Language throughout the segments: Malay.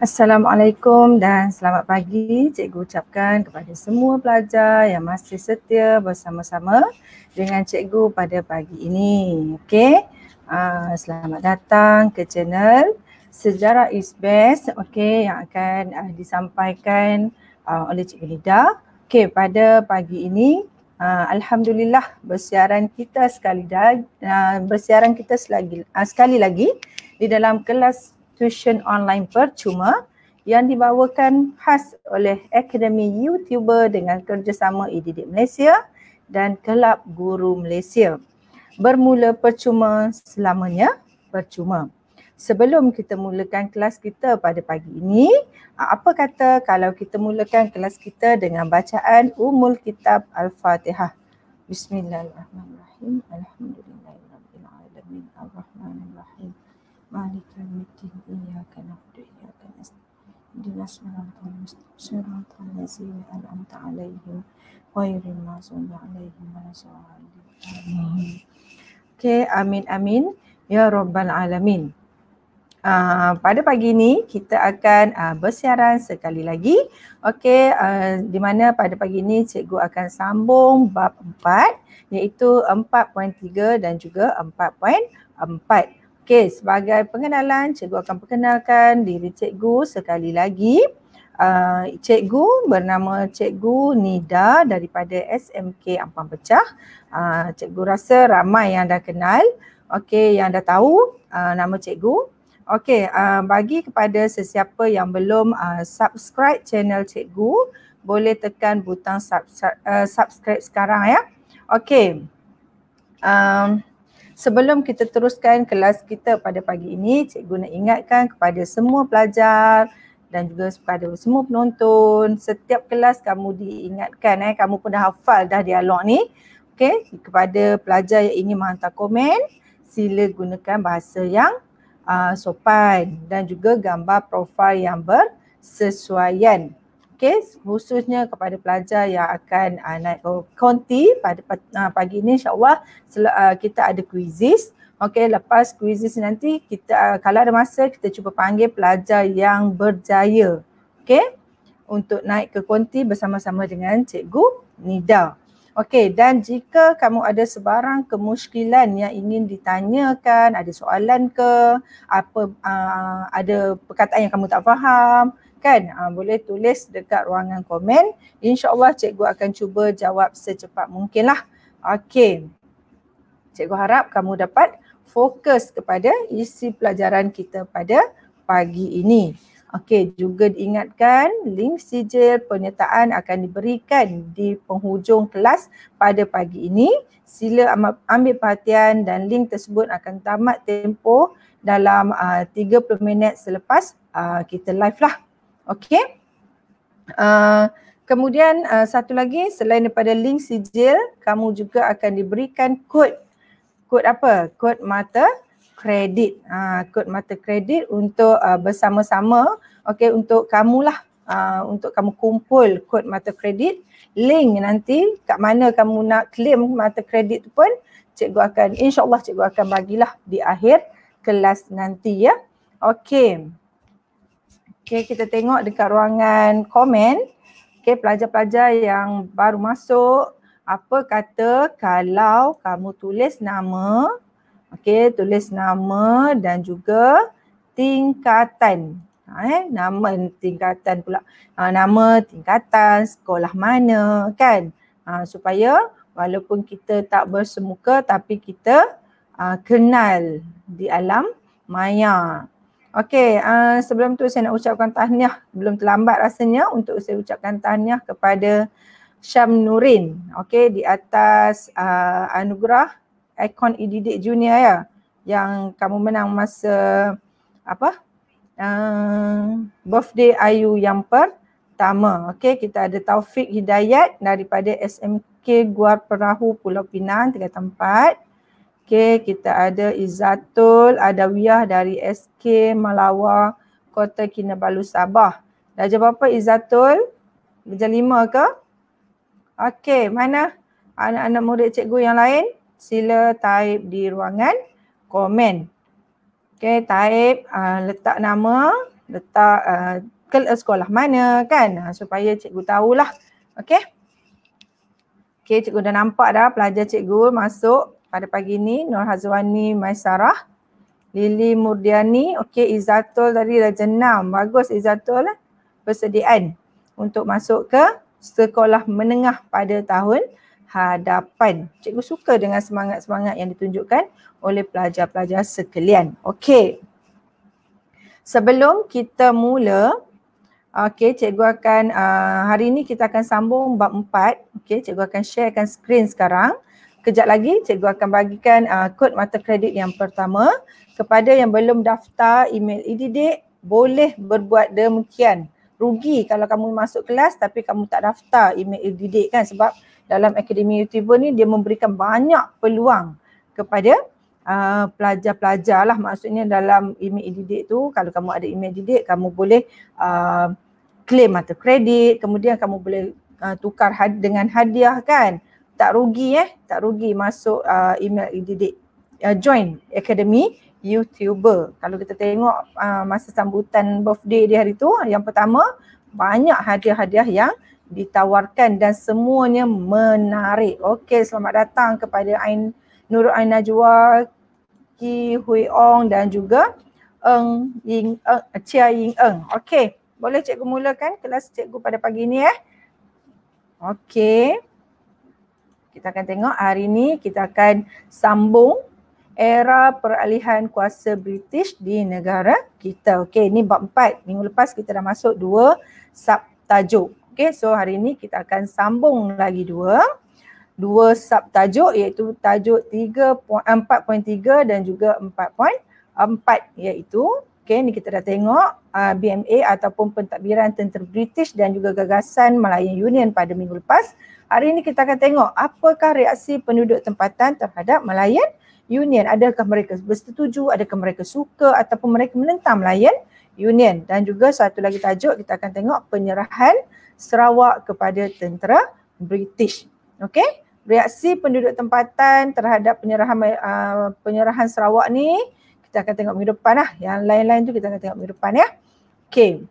Assalamualaikum dan selamat pagi cikgu ucapkan kepada semua pelajar yang masih setia bersama-sama dengan cikgu pada pagi ini. Okey. Ah, selamat datang ke channel Sejarah is Best. Okey, yang akan ah, disampaikan ah, oleh cikgu Lida. Okey, pada pagi ini alhamdulillah bersiaran kita sekali dah bersiaran kita sekali lagi di dalam kelas tuition online percuma yang dibawakan khas oleh Akademi YouTuber dengan kerjasama Ididik e Malaysia dan Kelab Guru Malaysia. Bermula percuma selamanya percuma. Sebelum kita mulakan kelas kita pada pagi ini, apa kata kalau kita mulakan kelas kita dengan bacaan Umul Kitab Al-Fatihah. Bismillahirrahmanirrahim. Alhamdulillahirrahmanirrahim. Alhamdulillahirrahmanirrahim. مالك يوم الدين إياك نعبد وإياك نستعين اهدنا الصراط المستقيم صراط الذين أنعمت عليهم غير المغضوب عليهم ولا الضالين Okay, amin amin ya rabbal alamin. Uh, pada pagi ini kita akan uh, bersiaran sekali lagi. Okey, uh, di mana pada pagi ini cikgu akan sambung bab 4 iaitu 4.3 dan juga 4.4. Okey, sebagai pengenalan, cikgu akan perkenalkan diri cikgu sekali lagi. Uh, cikgu bernama Cikgu Nida daripada SMK Ampang Pecah. Uh, cikgu rasa ramai yang dah kenal. Okey, yang dah tahu uh, nama cikgu. Okey, uh, bagi kepada sesiapa yang belum uh, subscribe channel cikgu, boleh tekan butang subscribe, uh, subscribe sekarang ya. Okey. Um, Sebelum kita teruskan kelas kita pada pagi ini, cikgu nak ingatkan kepada semua pelajar dan juga kepada semua penonton, setiap kelas kamu diingatkan eh kamu pun dah hafal dah dialog ni. Okey, kepada pelajar yang ingin menghantar komen, sila gunakan bahasa yang uh, sopan dan juga gambar profil yang bersesuaian okey khususnya kepada pelajar yang akan uh, naik ke konti pada uh, pagi ini insyaallah uh, kita ada kuisis. okey lepas kuisis nanti kita uh, kalau ada masa kita cuba panggil pelajar yang berjaya okey untuk naik ke konti bersama-sama dengan cikgu Nida Okey dan jika kamu ada sebarang kemuskilan yang ingin ditanyakan, ada soalan ke, apa uh, ada perkataan yang kamu tak faham, kan uh, boleh tulis dekat ruangan komen insyaallah cikgu akan cuba jawab secepat mungkin mungkinlah okey cikgu harap kamu dapat fokus kepada isi pelajaran kita pada pagi ini okey juga diingatkan link sijil penyertaan akan diberikan di penghujung kelas pada pagi ini sila ambil perhatian dan link tersebut akan tamat tempoh dalam ah, uh, 30 minit selepas uh, kita live lah Okey. Uh, kemudian uh, satu lagi selain daripada link sijil, kamu juga akan diberikan kod. Kod apa? Kod mata kredit. Uh, kod mata kredit untuk uh, bersama-sama. Okey untuk kamulah. Uh, untuk kamu kumpul kod mata kredit link nanti kat mana kamu nak claim mata kredit tu pun cikgu akan insyaallah cikgu akan bagilah di akhir kelas nanti ya okey Okay, kita tengok dekat ruangan komen. Okay, pelajar-pelajar yang baru masuk. Apa kata kalau kamu tulis nama. Okay, tulis nama dan juga tingkatan. Ha, eh? Nama tingkatan pula. Ha, nama tingkatan, sekolah mana kan. Ha, supaya walaupun kita tak bersemuka tapi kita ha, kenal di alam maya. Okey, uh, sebelum tu saya nak ucapkan tahniah belum terlambat rasanya untuk saya ucapkan tahniah kepada Syam Nurin. Okey, di atas uh, anugerah ikon ididik junior ya yang kamu menang masa apa? Uh, birthday Ayu yang pertama. Okey, kita ada Taufik Hidayat daripada SMK Guar Perahu Pulau Pinang, Tiga Tempat. Okey, kita ada Izzatul Adawiyah dari SK Malawa, Kota Kinabalu, Sabah. Dah jawab apa Izatul? Darjah lima ke? Okey, mana anak-anak murid cikgu yang lain? Sila type di ruangan komen. Okey, type uh, letak nama, letak uh, sekolah mana kan? Ah, supaya cikgu tahulah. Okey. Okey, cikgu dah nampak dah pelajar cikgu masuk pada pagi ini Nur Hazwani Maisarah Lili Murdiani, okey Izatul tadi dah jenam. Bagus Izatul lah. Persediaan untuk masuk ke sekolah menengah pada tahun hadapan. Cikgu suka dengan semangat-semangat yang ditunjukkan oleh pelajar-pelajar sekalian. Okey. Sebelum kita mula, okey cikgu akan uh, hari ini kita akan sambung bab empat. Okey, cikgu akan sharekan screen sekarang. Kejap lagi cikgu akan bagikan uh, kod mata kredit yang pertama kepada yang belum daftar email ididik boleh berbuat demikian. Rugi kalau kamu masuk kelas tapi kamu tak daftar email ididik kan sebab dalam Akademi YouTuber ni dia memberikan banyak peluang kepada uh, pelajar-pelajar lah maksudnya dalam email ididik tu kalau kamu ada email ididik kamu boleh uh, claim mata kredit kemudian kamu boleh uh, tukar had- dengan hadiah kan tak rugi eh tak rugi masuk uh, email didik uh, join academy youtuber kalau kita tengok uh, masa sambutan birthday dia hari tu yang pertama banyak hadiah-hadiah yang ditawarkan dan semuanya menarik okey selamat datang kepada Ain Nurul Ain Najwa Ki Hui Ong dan juga Eng Ying Eng Chia Ying Eng okey boleh cikgu mulakan kelas cikgu pada pagi ni eh Okay kita akan tengok hari ini kita akan sambung era peralihan kuasa British di negara kita. Okey, ini bab empat. Minggu lepas kita dah masuk dua sub tajuk. Okey, so hari ini kita akan sambung lagi dua. Dua sub tajuk iaitu tajuk 4.3 eh, dan juga 4.4 iaitu Okay, ni kita dah tengok uh, ah, BMA ataupun pentadbiran tentera British dan juga gagasan Malayan Union pada minggu lepas. Hari ini kita akan tengok apakah reaksi penduduk tempatan terhadap Melayan Union. Adakah mereka bersetuju, adakah mereka suka ataupun mereka menentang Malayan Union. Dan juga satu lagi tajuk kita akan tengok penyerahan Sarawak kepada tentera British. Okey, reaksi penduduk tempatan terhadap penyerahan uh, penyerahan Sarawak ni kita akan tengok minggu depan lah. Yang lain-lain tu kita akan tengok minggu depan ya. Okey.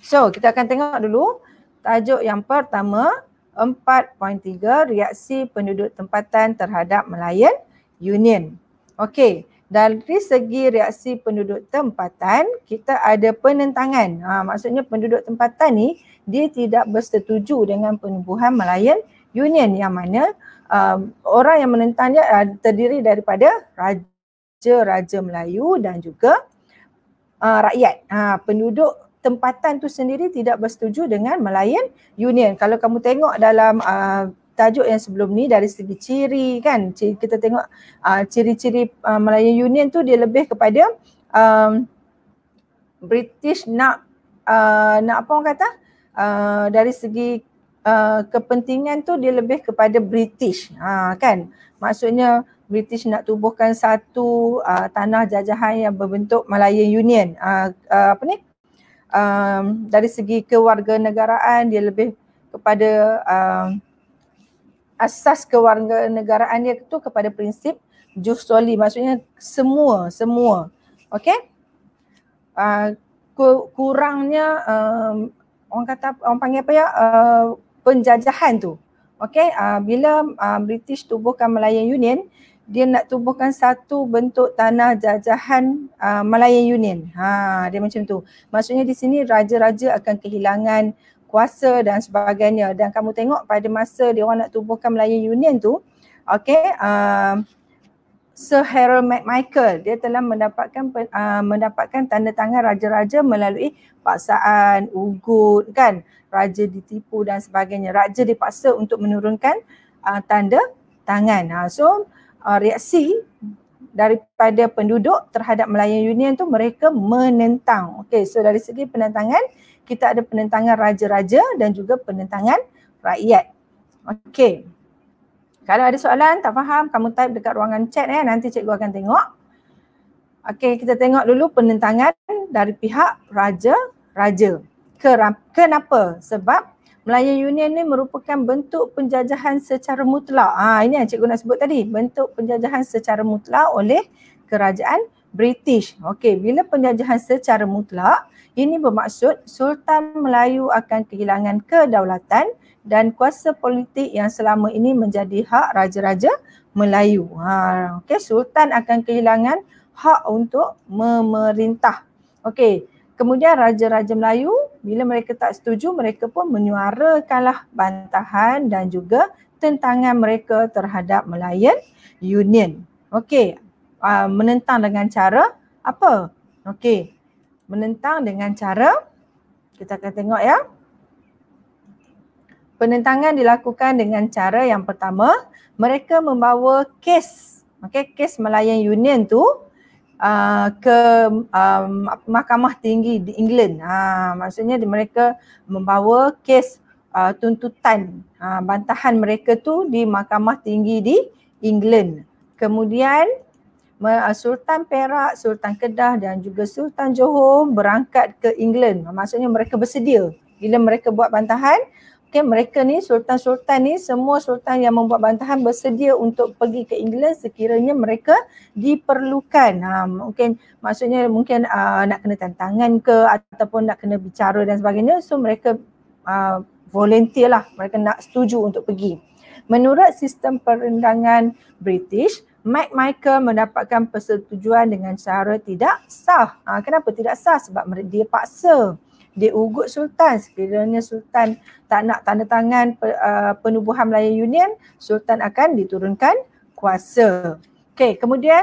So, kita akan tengok dulu tajuk yang pertama 4.3 reaksi penduduk tempatan terhadap Melayan Union. Okey, dari segi reaksi penduduk tempatan, kita ada penentangan. Ha, maksudnya penduduk tempatan ni, dia tidak bersetuju dengan penubuhan Melayan Union yang mana um, orang yang menentang dia uh, terdiri daripada raja-raja Melayu dan juga uh, rakyat. Ha, penduduk tempatan tu sendiri tidak bersetuju dengan Malayan Union. Kalau kamu tengok dalam uh, tajuk yang sebelum ni dari segi ciri kan, ciri, kita tengok uh, ciri-ciri uh, Malayan Union tu dia lebih kepada um, British nak uh, nak apa orang kata? Uh, dari segi Uh, kepentingan tu dia lebih kepada British ha, kan maksudnya British nak tubuhkan satu uh, tanah jajahan yang berbentuk Melayu Union uh, uh, apa ni uh, um, dari segi kewarganegaraan dia lebih kepada um, asas kewarganegaraan dia tu kepada prinsip jus soli maksudnya semua semua okey uh, kurangnya um, orang kata orang panggil apa ya uh, penjajahan tu okey uh, bila uh, british tubuhkan melayu union dia nak tubuhkan satu bentuk tanah jajahan uh, ah, Malayan Union. Ha, dia macam tu. Maksudnya di sini raja-raja akan kehilangan kuasa dan sebagainya. Dan kamu tengok pada masa dia orang nak tubuhkan Malayan Union tu, okay, uh, Sir Harold McMichael dia telah mendapatkan uh, mendapatkan tanda tangan raja-raja melalui paksaan, ugut kan, raja ditipu dan sebagainya. Raja dipaksa untuk menurunkan uh, tanda tangan. Ha, so, uh, reaksi daripada penduduk terhadap Melayu Union tu mereka menentang. Okey, so dari segi penentangan kita ada penentangan raja-raja dan juga penentangan rakyat. Okey. Kalau ada soalan tak faham, kamu type dekat ruangan chat eh, nanti cikgu akan tengok. Okey, kita tengok dulu penentangan dari pihak raja-raja. Kenapa? Sebab Melayu Union ni merupakan bentuk penjajahan secara mutlak. Ha, ini yang cikgu nak sebut tadi. Bentuk penjajahan secara mutlak oleh kerajaan British. Okey, bila penjajahan secara mutlak, ini bermaksud Sultan Melayu akan kehilangan kedaulatan dan kuasa politik yang selama ini menjadi hak raja-raja Melayu. Ha, okey, Sultan akan kehilangan hak untuk memerintah. Okey, Kemudian raja-raja Melayu bila mereka tak setuju mereka pun menyuarakanlah bantahan dan juga tentangan mereka terhadap Melayan Union. Okey, uh, menentang dengan cara apa? Okey. Menentang dengan cara kita akan tengok ya. Penentangan dilakukan dengan cara yang pertama, mereka membawa kes. Okey, kes Melayan Union tu uh, ke um, mahkamah tinggi di England. Ha, maksudnya mereka membawa kes uh, tuntutan uh, bantahan mereka tu di mahkamah tinggi di England. Kemudian uh, Sultan Perak, Sultan Kedah dan juga Sultan Johor berangkat ke England. Maksudnya mereka bersedia bila mereka buat bantahan Okay, mereka ni sultan-sultan ni semua sultan yang membuat bantahan bersedia untuk pergi ke England sekiranya mereka diperlukan. Ha, mungkin maksudnya mungkin uh, nak kena tantangan ke ataupun nak kena bicara dan sebagainya. So mereka uh, volunteer lah. Mereka nak setuju untuk pergi. Menurut sistem perundangan British, Mike Michael mendapatkan persetujuan dengan cara tidak sah. Ha, kenapa tidak sah? Sebab dia paksa dia ugut sultan sekiranya sultan tak nak tanda tangan uh, penubuhan Melayu Union sultan akan diturunkan kuasa okey kemudian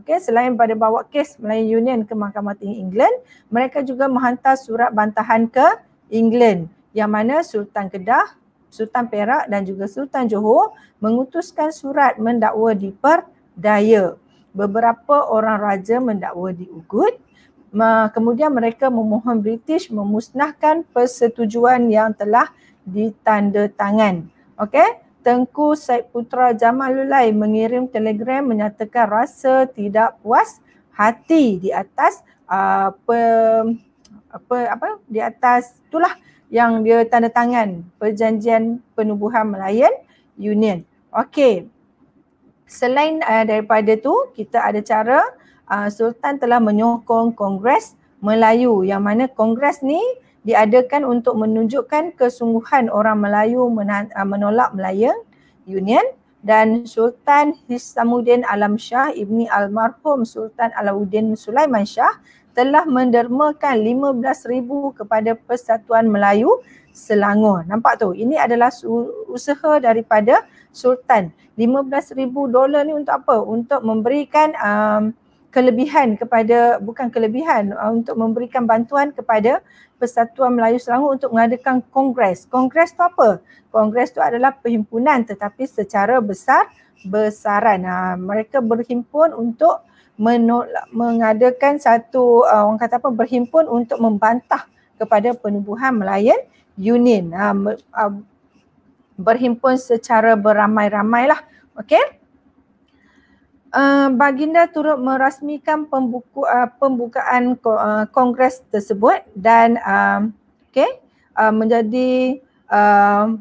okey selain pada bawa kes Melayu Union ke Mahkamah Tinggi England mereka juga menghantar surat bantahan ke England yang mana sultan Kedah Sultan Perak dan juga Sultan Johor mengutuskan surat mendakwa diperdaya. Beberapa orang raja mendakwa di kemudian mereka memohon British memusnahkan persetujuan yang telah ditandatangan. Okey, Tengku Said Putra Jamalulai mengirim telegram menyatakan rasa tidak puas hati di atas apa uh, apa apa di atas itulah yang dia tanda tangan perjanjian penubuhan Melayan Union. Okey. Selain uh, daripada tu, kita ada cara Ah, Sultan telah menyokong Kongres Melayu yang mana Kongres ni diadakan untuk menunjukkan kesungguhan orang Melayu ah, menolak Melayu Union dan Sultan Hisamuddin Alam Shah ibni almarhum Sultan Alauddin Sulaiman Shah telah mendermakan 15000 kepada Persatuan Melayu Selangor. Nampak tu, ini adalah usaha daripada Sultan. 15000 dolar ni untuk apa? Untuk memberikan um, kelebihan kepada bukan kelebihan uh, untuk memberikan bantuan kepada Persatuan Melayu Selangor untuk mengadakan kongres. Kongres tu apa? Kongres tu adalah perhimpunan tetapi secara besar besaran. Uh, mereka berhimpun untuk menolak, mengadakan satu uh, orang kata apa berhimpun untuk membantah kepada penubuhan Melayan Union. Uh, uh, berhimpun secara beramai-ramailah. Okey? uh, baginda turut merasmikan pembuku, uh, pembukaan ko, uh, kongres tersebut dan um, okay, uh, menjadi uh,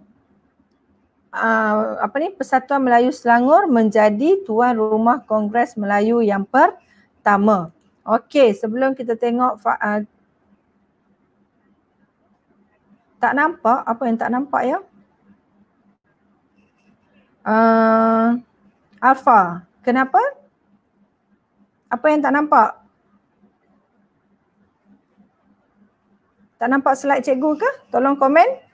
uh, apa ni Persatuan Melayu Selangor menjadi tuan rumah kongres Melayu yang pertama. Okey, sebelum kita tengok uh, tak nampak apa yang tak nampak ya? Uh, Alfa, Kenapa? Apa yang tak nampak? Tak nampak slide cikgu ke? Tolong komen.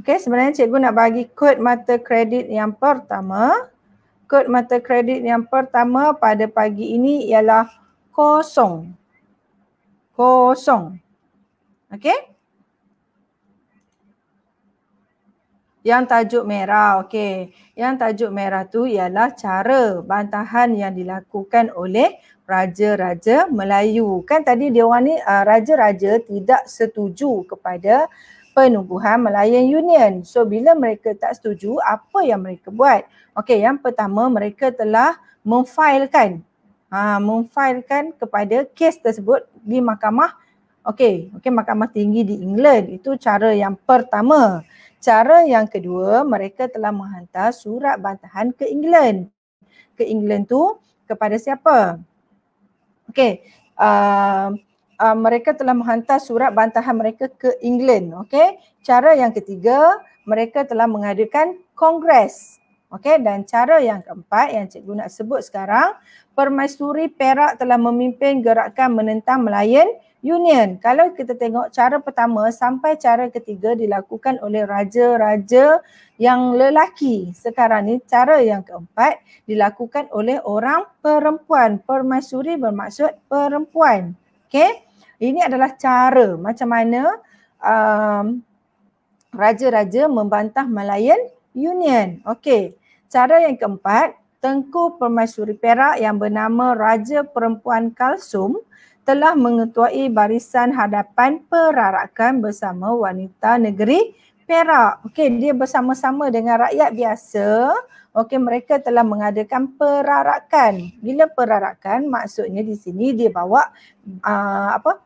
Okey, sebenarnya cikgu nak bagi kod mata kredit yang pertama. Kod mata kredit yang pertama pada pagi ini ialah kosong. Kosong. Okey? yang tajuk merah okey yang tajuk merah tu ialah cara bantahan yang dilakukan oleh raja-raja Melayu kan tadi dia orang ni uh, raja-raja tidak setuju kepada penubuhan Melayu Union so bila mereka tak setuju apa yang mereka buat okey yang pertama mereka telah memfailkan ha memfailkan kepada kes tersebut di mahkamah okey okey mahkamah tinggi di England itu cara yang pertama Cara yang kedua, mereka telah menghantar surat bantahan ke England. Ke England tu kepada siapa? Okey. Uh, uh, mereka telah menghantar surat bantahan mereka ke England. Okey. Cara yang ketiga, mereka telah mengadakan kongres. Okey dan cara yang keempat yang cikgu nak sebut sekarang Permaisuri Perak telah memimpin gerakan menentang Melayan Union. Kalau kita tengok cara pertama sampai cara ketiga dilakukan oleh raja-raja yang lelaki. Sekarang ni cara yang keempat dilakukan oleh orang perempuan. Permaisuri bermaksud perempuan. Okey. Ini adalah cara macam mana um, raja-raja membantah Melayan Union. Okey. Cara yang keempat, Tengku Permaisuri Perak yang bernama Raja Perempuan Kalsum telah mengetuai barisan hadapan perarakan bersama wanita negeri Perak. Okey, dia bersama-sama dengan rakyat biasa. Okey, mereka telah mengadakan perarakan. Bila perarakan, maksudnya di sini dia bawa uh, apa?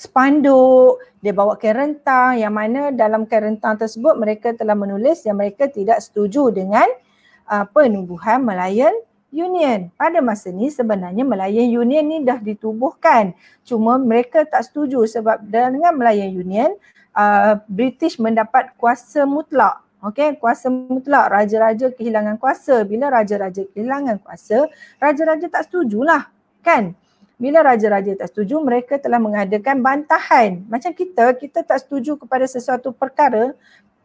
spanduk, dia bawa kain rentang yang mana dalam kain rentang tersebut mereka telah menulis yang mereka tidak setuju dengan uh, penubuhan Melayan Union. Pada masa ni sebenarnya Melayan Union ni dah ditubuhkan. Cuma mereka tak setuju sebab dengan Melayan Union uh, British mendapat kuasa mutlak. Okey, kuasa mutlak raja-raja kehilangan kuasa. Bila raja-raja kehilangan kuasa, raja-raja tak setujulah. Kan? bila raja-raja tak setuju mereka telah mengadakan bantahan macam kita kita tak setuju kepada sesuatu perkara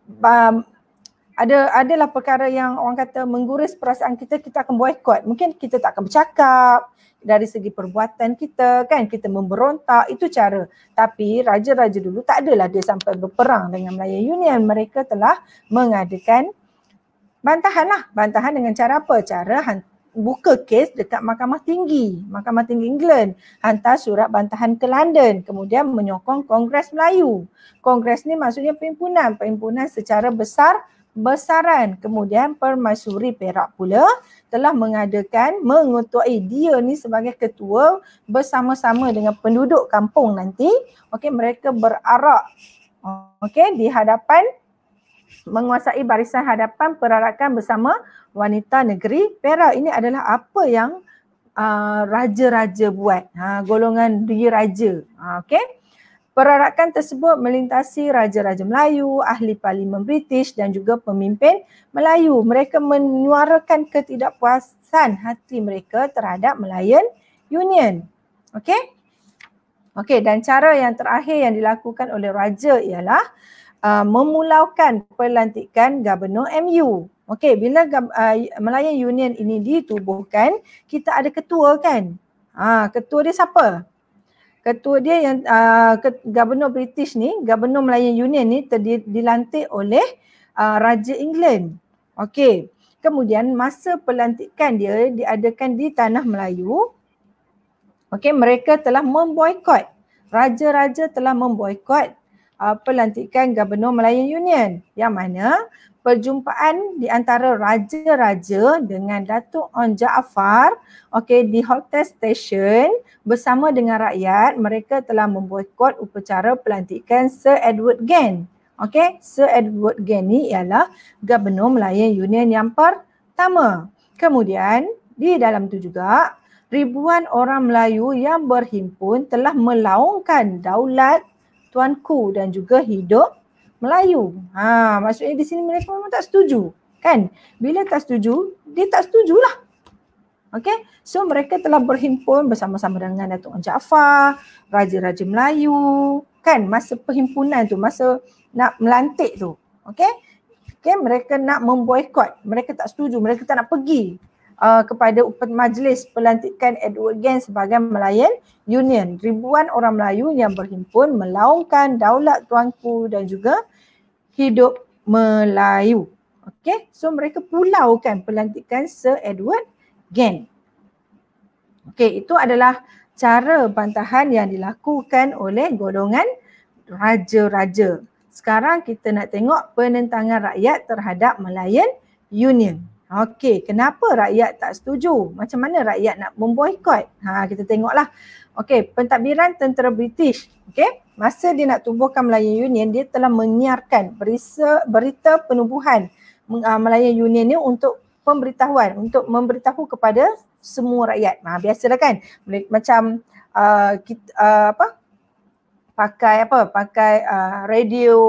um, ada adalah perkara yang orang kata mengguris perasaan kita kita akan boikot mungkin kita tak akan bercakap dari segi perbuatan kita kan kita memberontak itu cara tapi raja-raja dulu tak adalah dia sampai berperang dengan Melayu Union mereka telah mengadakan bantahan lah bantahan dengan cara apa cara hantar buka kes dekat Mahkamah Tinggi, Mahkamah Tinggi England, hantar surat bantahan ke London, kemudian menyokong Kongres Melayu. Kongres ni maksudnya perhimpunan, perhimpunan secara besar besaran. Kemudian Permaisuri Perak pula telah mengadakan mengutuai dia ni sebagai ketua bersama-sama dengan penduduk kampung nanti. Okey, mereka berarak okey di hadapan menguasai barisan hadapan perarakan bersama wanita negeri Perak. Ini adalah apa yang uh, raja-raja buat. Ha, golongan diraja. Ha, okay. Perarakan tersebut melintasi raja-raja Melayu, ahli parlimen British dan juga pemimpin Melayu. Mereka menyuarakan ketidakpuasan hati mereka terhadap Melayan Union. okay? Okey, dan cara yang terakhir yang dilakukan oleh raja ialah Uh, memulakan pelantikan gubernur MU. Okey, bila uh, Melayu Union ini ditubuhkan, kita ada ketua kan? Ha, ketua dia siapa? Ketua dia yang uh, ket, gubernur British ni, gubernur Melayu Union ni terdil, dilantik oleh uh, Raja England. Okey. Kemudian masa pelantikan dia diadakan di tanah Melayu. Okey, mereka telah memboikot. Raja-raja telah memboikot uh, pelantikan Gubernur Melayu Union yang mana perjumpaan di antara raja-raja dengan Datuk On Jaafar okey di Hotel Station bersama dengan rakyat mereka telah memboikot upacara pelantikan Sir Edward Gain. Okey, Sir Edward Gain ni ialah Gubernur Melayu Union yang pertama. Kemudian di dalam tu juga ribuan orang Melayu yang berhimpun telah melaungkan daulat tuanku dan juga hidup Melayu. Ha, maksudnya di sini mereka memang tak setuju. Kan? Bila tak setuju, dia tak setujulah. Okay? So mereka telah berhimpun bersama-sama dengan Datuk Jaafar, Raja-Raja Melayu. Kan? Masa perhimpunan tu, masa nak melantik tu. Okay? Okay, mereka nak memboikot. Mereka tak setuju. Mereka tak nak pergi uh, kepada majlis pelantikan Edward Gang sebagai Melayan Union. Ribuan orang Melayu yang berhimpun melaungkan daulat tuanku dan juga hidup Melayu. Okay, so mereka pulau kan pelantikan Sir Edward Gang. Okay, itu adalah cara bantahan yang dilakukan oleh golongan raja-raja. Sekarang kita nak tengok penentangan rakyat terhadap Melayan Union. Okey, kenapa rakyat tak setuju? Macam mana rakyat nak memboikot? Ha, kita tengoklah. Okey, pentadbiran tentera British. Okey, masa dia nak tubuhkan Melayu Union, dia telah menyiarkan berisa, berita penubuhan uh, Melayu Union ni untuk pemberitahuan, untuk memberitahu kepada semua rakyat. Ha, biasalah kan, macam uh, ah, kita, uh, apa? pakai apa pakai uh, radio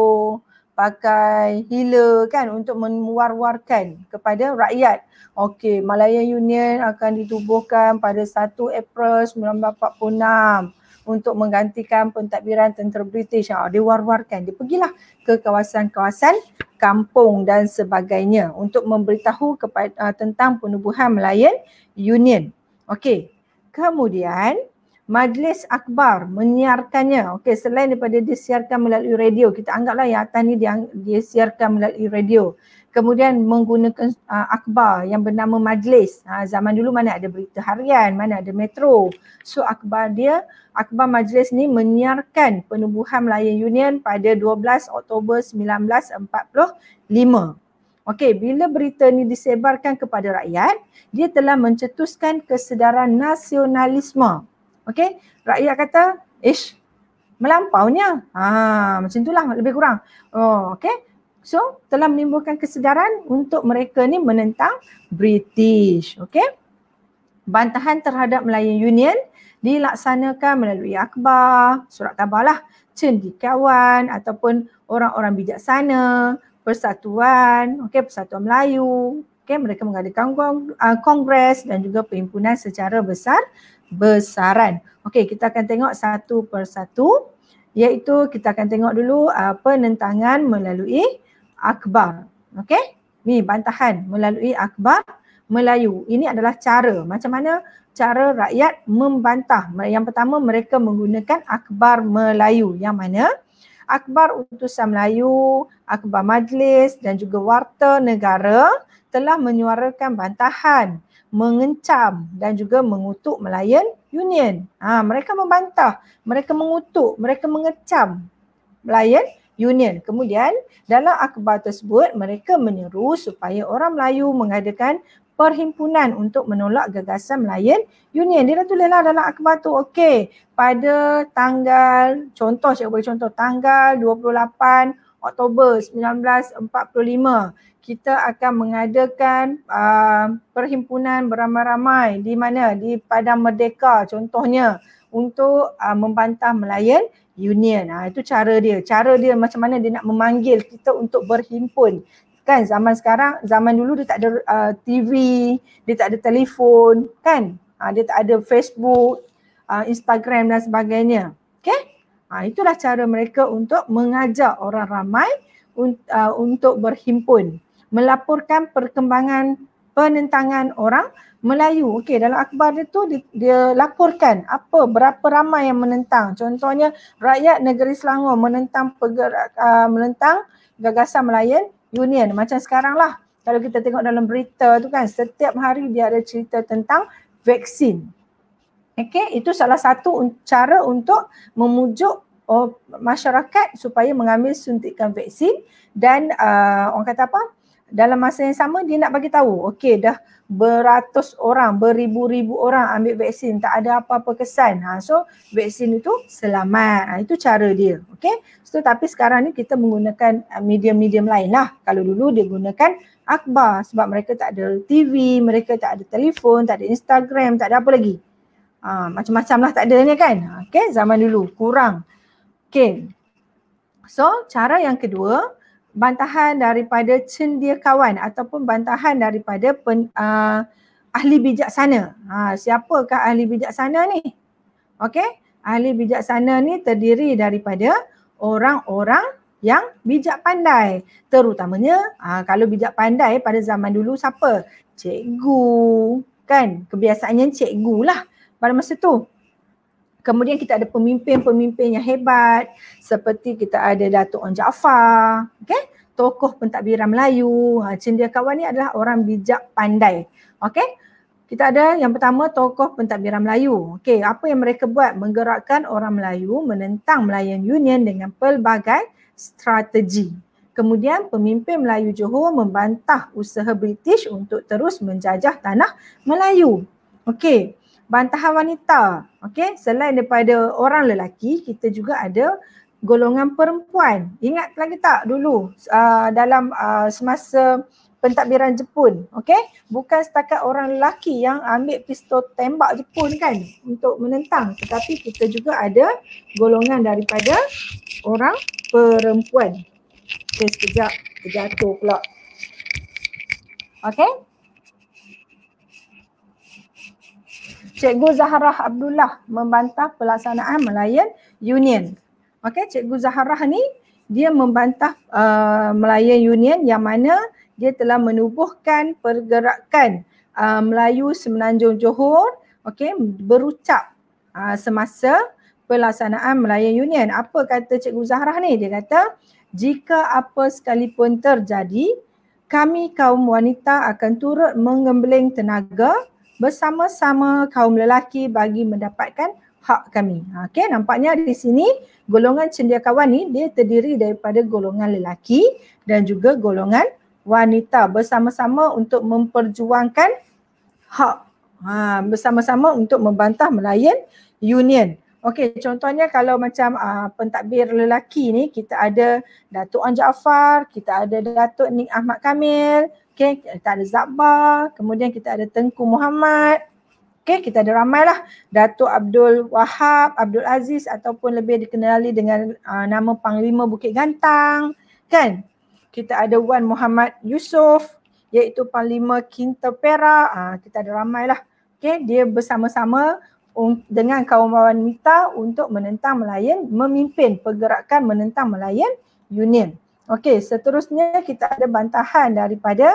pakai healer kan untuk mewar-warkan kepada rakyat. Okey, Malaya Union akan ditubuhkan pada 1 April 1946 untuk menggantikan pentadbiran tentera British. Ha, dia war-warkan, dia pergilah ke kawasan-kawasan kampung dan sebagainya untuk memberitahu kepada, uh, tentang penubuhan Malaya Union. Okey, kemudian Majlis Akbar menyiarkannya. Okey, selain daripada disiarkan melalui radio, kita anggaplah yang atas ni dia disiarkan melalui radio. Kemudian menggunakan uh, akbar yang bernama majlis. Ha, zaman dulu mana ada berita harian, mana ada metro. So akbar dia, akbar majlis ni menyiarkan penubuhan Melayu Union pada 12 Oktober 1945. Okey, bila berita ni disebarkan kepada rakyat, dia telah mencetuskan kesedaran nasionalisme. Okay, rakyat kata, ish, melampaunya. Ha, macam itulah lebih kurang. Oh, okay. So, telah menimbulkan kesedaran untuk mereka ni menentang British. Okay, Bantahan terhadap Melayu Union dilaksanakan melalui akhbar, surat khabar lah, cendikawan ataupun orang-orang bijaksana, persatuan, Okay, persatuan Melayu. Okay, mereka mengadakan ah, kongres dan juga perhimpunan secara besar besaran. Okey, kita akan tengok satu persatu iaitu kita akan tengok dulu uh, penentangan melalui akbar. Okey? Ni bantahan melalui akbar Melayu. Ini adalah cara macam mana cara rakyat membantah. Yang pertama mereka menggunakan akbar Melayu. Yang mana akbar utusan Melayu, akbar majlis dan juga warta negara telah menyuarakan bantahan mengencam dan juga mengutuk Melayan Union. Ha, mereka membantah, mereka mengutuk, mereka mengecam Melayan Union. Kemudian dalam akhbar tersebut mereka menyeru supaya orang Melayu mengadakan perhimpunan untuk menolak gagasan Melayan Union. Dia dah tulislah dalam akhbar tu. Okey, pada tanggal, contoh saya boleh contoh, tanggal 28 Oktober 1945, kita akan mengadakan uh, perhimpunan beramai-ramai di mana di Padang Merdeka contohnya untuk uh, membantah Melayan Union. Ha, itu cara dia. Cara dia macam mana dia nak memanggil kita untuk berhimpun. Kan zaman sekarang, zaman dulu dia tak ada uh, TV, dia tak ada telefon, kan? Ha, dia tak ada Facebook, uh, Instagram dan sebagainya. Okay? Ha, itulah cara mereka untuk mengajak orang ramai uh, untuk berhimpun melaporkan perkembangan penentangan orang Melayu. Okey, dalam akhbar dia tu dia, dia laporkan apa berapa ramai yang menentang. Contohnya rakyat negeri Selangor menentang pergerak, uh, ah, menentang gagasan Melayan Union macam sekarang lah. Kalau kita tengok dalam berita tu kan setiap hari dia ada cerita tentang vaksin. Okey, itu salah satu cara untuk memujuk Oh, masyarakat supaya mengambil suntikan vaksin dan uh, orang kata apa dalam masa yang sama dia nak bagi tahu okey dah beratus orang beribu-ribu orang ambil vaksin tak ada apa-apa kesan ha so vaksin itu selamat ha, itu cara dia okey so tapi sekarang ni kita menggunakan uh, medium-medium lain lah kalau dulu dia gunakan akhbar sebab mereka tak ada TV mereka tak ada telefon tak ada Instagram tak ada apa lagi ha, macam-macam lah tak ada ni kan ha, okey zaman dulu kurang okey so cara yang kedua bantahan daripada kawan ataupun bantahan daripada pen, uh, ahli bijaksana. Ha siapakah ahli bijaksana ni? Okey, ahli bijaksana ni terdiri daripada orang-orang yang bijak pandai. Terutamanya ha, kalau bijak pandai pada zaman dulu siapa? Cikgu, kan? Kebiasaannya lah pada masa tu. Kemudian kita ada pemimpin-pemimpin yang hebat seperti kita ada Datuk Ong Jaafar, okey? Tokoh pentadbiran Melayu. Ha cendekiawan ni adalah orang bijak pandai. Okey? Kita ada yang pertama tokoh pentadbiran Melayu. Okey, apa yang mereka buat? Menggerakkan orang Melayu menentang Melayan Union dengan pelbagai strategi. Kemudian pemimpin Melayu Johor membantah usaha British untuk terus menjajah tanah Melayu. Okey bantahan wanita. Okey, selain daripada orang lelaki, kita juga ada golongan perempuan. Ingat lagi tak dulu uh, dalam uh, semasa pentadbiran Jepun, okey? Bukan setakat orang lelaki yang ambil pistol tembak Jepun kan untuk menentang, tetapi kita juga ada golongan daripada orang perempuan. Okey, sekejap terjatuh pula. Okey? Cikgu Zaharah Abdullah membantah pelaksanaan Melayan Union. Okey, Cikgu Zaharah ni dia membantah uh, Melayan Union yang mana dia telah menubuhkan pergerakan uh, Melayu Semenanjung Johor okey berucap uh, semasa pelaksanaan Melayan Union. Apa kata Cikgu Zaharah ni? Dia kata jika apa sekalipun terjadi, kami kaum wanita akan turut mengembeling tenaga bersama-sama kaum lelaki bagi mendapatkan hak kami. Okey, nampaknya di sini golongan cendekiawan ni dia terdiri daripada golongan lelaki dan juga golongan wanita bersama-sama untuk memperjuangkan hak ha, bersama-sama untuk membantah melayan union. Okey, contohnya kalau macam uh, pentadbir lelaki ni kita ada Datuk Anja Afar, kita ada Datuk Nik Ahmad Kamil, okey, kita ada Zabar, kemudian kita ada Tengku Muhammad. Okey, kita ada ramailah Datuk Abdul Wahab, Abdul Aziz ataupun lebih dikenali dengan uh, nama Panglima Bukit Gantang, kan? Kita ada Wan Muhammad Yusof iaitu Panglima Kinta Perak. Uh, kita ada ramailah. Okey, dia bersama-sama dengan kaum wanita untuk menentang Melayan memimpin pergerakan menentang Melayan Union. Okey, seterusnya kita ada bantahan daripada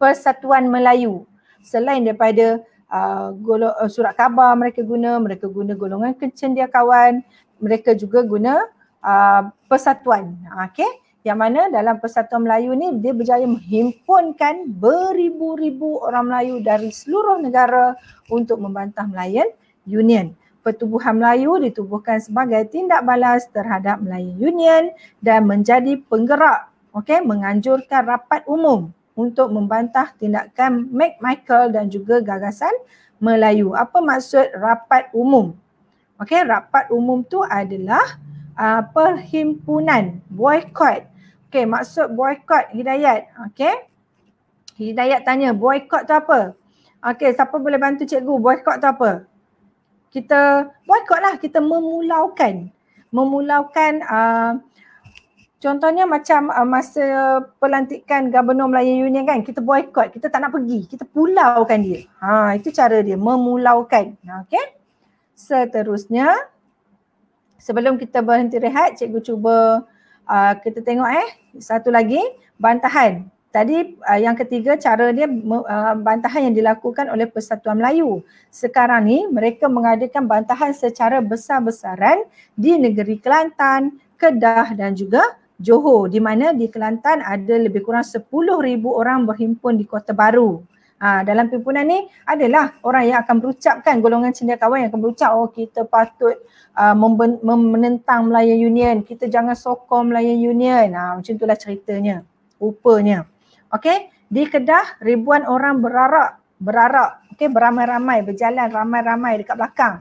Persatuan Melayu. Selain daripada uh, golo- uh, surat khabar mereka guna, mereka guna golongan kecendiakawan, mereka juga guna uh, persatuan. Okey yang mana dalam Persatuan Melayu ni dia berjaya menghimpunkan beribu-ribu orang Melayu dari seluruh negara untuk membantah Melayan Union. Pertubuhan Melayu ditubuhkan sebagai tindak balas terhadap Melayan Union dan menjadi penggerak okey menganjurkan rapat umum untuk membantah tindakan Mac Michael dan juga gagasan Melayu. Apa maksud rapat umum? Okey, rapat umum tu adalah uh, perhimpunan, boycott. Okay, maksud boycott, Hidayat. Okay, Hidayat tanya, boycott tu apa? Okay, siapa boleh bantu cikgu? Boycott tu apa? Kita boycott lah. Kita memulaukan. Memulaukan uh, contohnya macam uh, masa pelantikan Gubernur Melayu Union kan. Kita boycott. Kita tak nak pergi. Kita pulaukan dia. Ha, itu cara dia. Memulaukan. Okay. Seterusnya. Sebelum kita berhenti rehat, cikgu cuba uh, kita tengok eh satu lagi bantahan tadi uh, yang ketiga cara dia uh, bantahan yang dilakukan oleh Persatuan Melayu sekarang ni mereka mengadakan bantahan secara besar-besaran di negeri Kelantan, Kedah dan juga Johor di mana di Kelantan ada lebih kurang 10,000 orang berhimpun di Kota Baru. Aa, ha, dalam pimpinan ni adalah orang yang akan berucapkan golongan cendekiawan yang akan berucap oh kita patut aa, ha, menentang Melayu Union, kita jangan sokong Melayu Union. Ha macam itulah ceritanya. Rupanya. Okey, di Kedah ribuan orang berarak berarak, okey beramai-ramai berjalan ramai-ramai dekat belakang.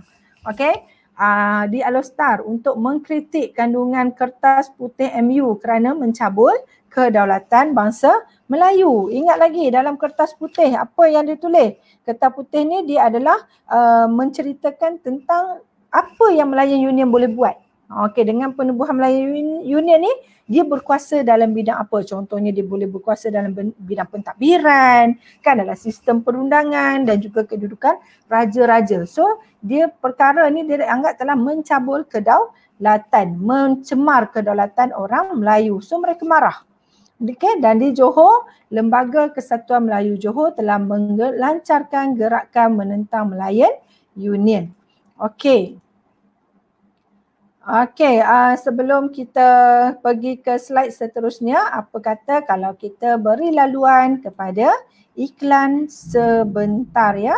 Okey. Uh, di Alostar untuk mengkritik kandungan kertas putih MU kerana mencabul kedaulatan bangsa Melayu. Ingat lagi dalam kertas putih apa yang ditulis. Kertas putih ni dia adalah uh, menceritakan tentang apa yang Melayu Union boleh buat. Okey dengan penubuhan Melayu Union ni dia berkuasa dalam bidang apa? Contohnya dia boleh berkuasa dalam bidang pentadbiran, kan adalah sistem perundangan dan juga kedudukan raja-raja. So dia perkara ni dia anggap telah mencabul kedaulatan, mencemar kedaulatan orang Melayu. So mereka marah. Okay, dan di Johor, Lembaga Kesatuan Melayu Johor telah melancarkan gerakan menentang Melayan Union. Okey. Okey, uh, sebelum kita pergi ke slide seterusnya, apa kata kalau kita beri laluan kepada iklan sebentar ya?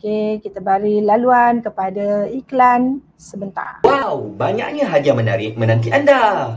Okey, kita beri laluan kepada iklan sebentar. Wow, banyaknya hadiah menarik menanti anda.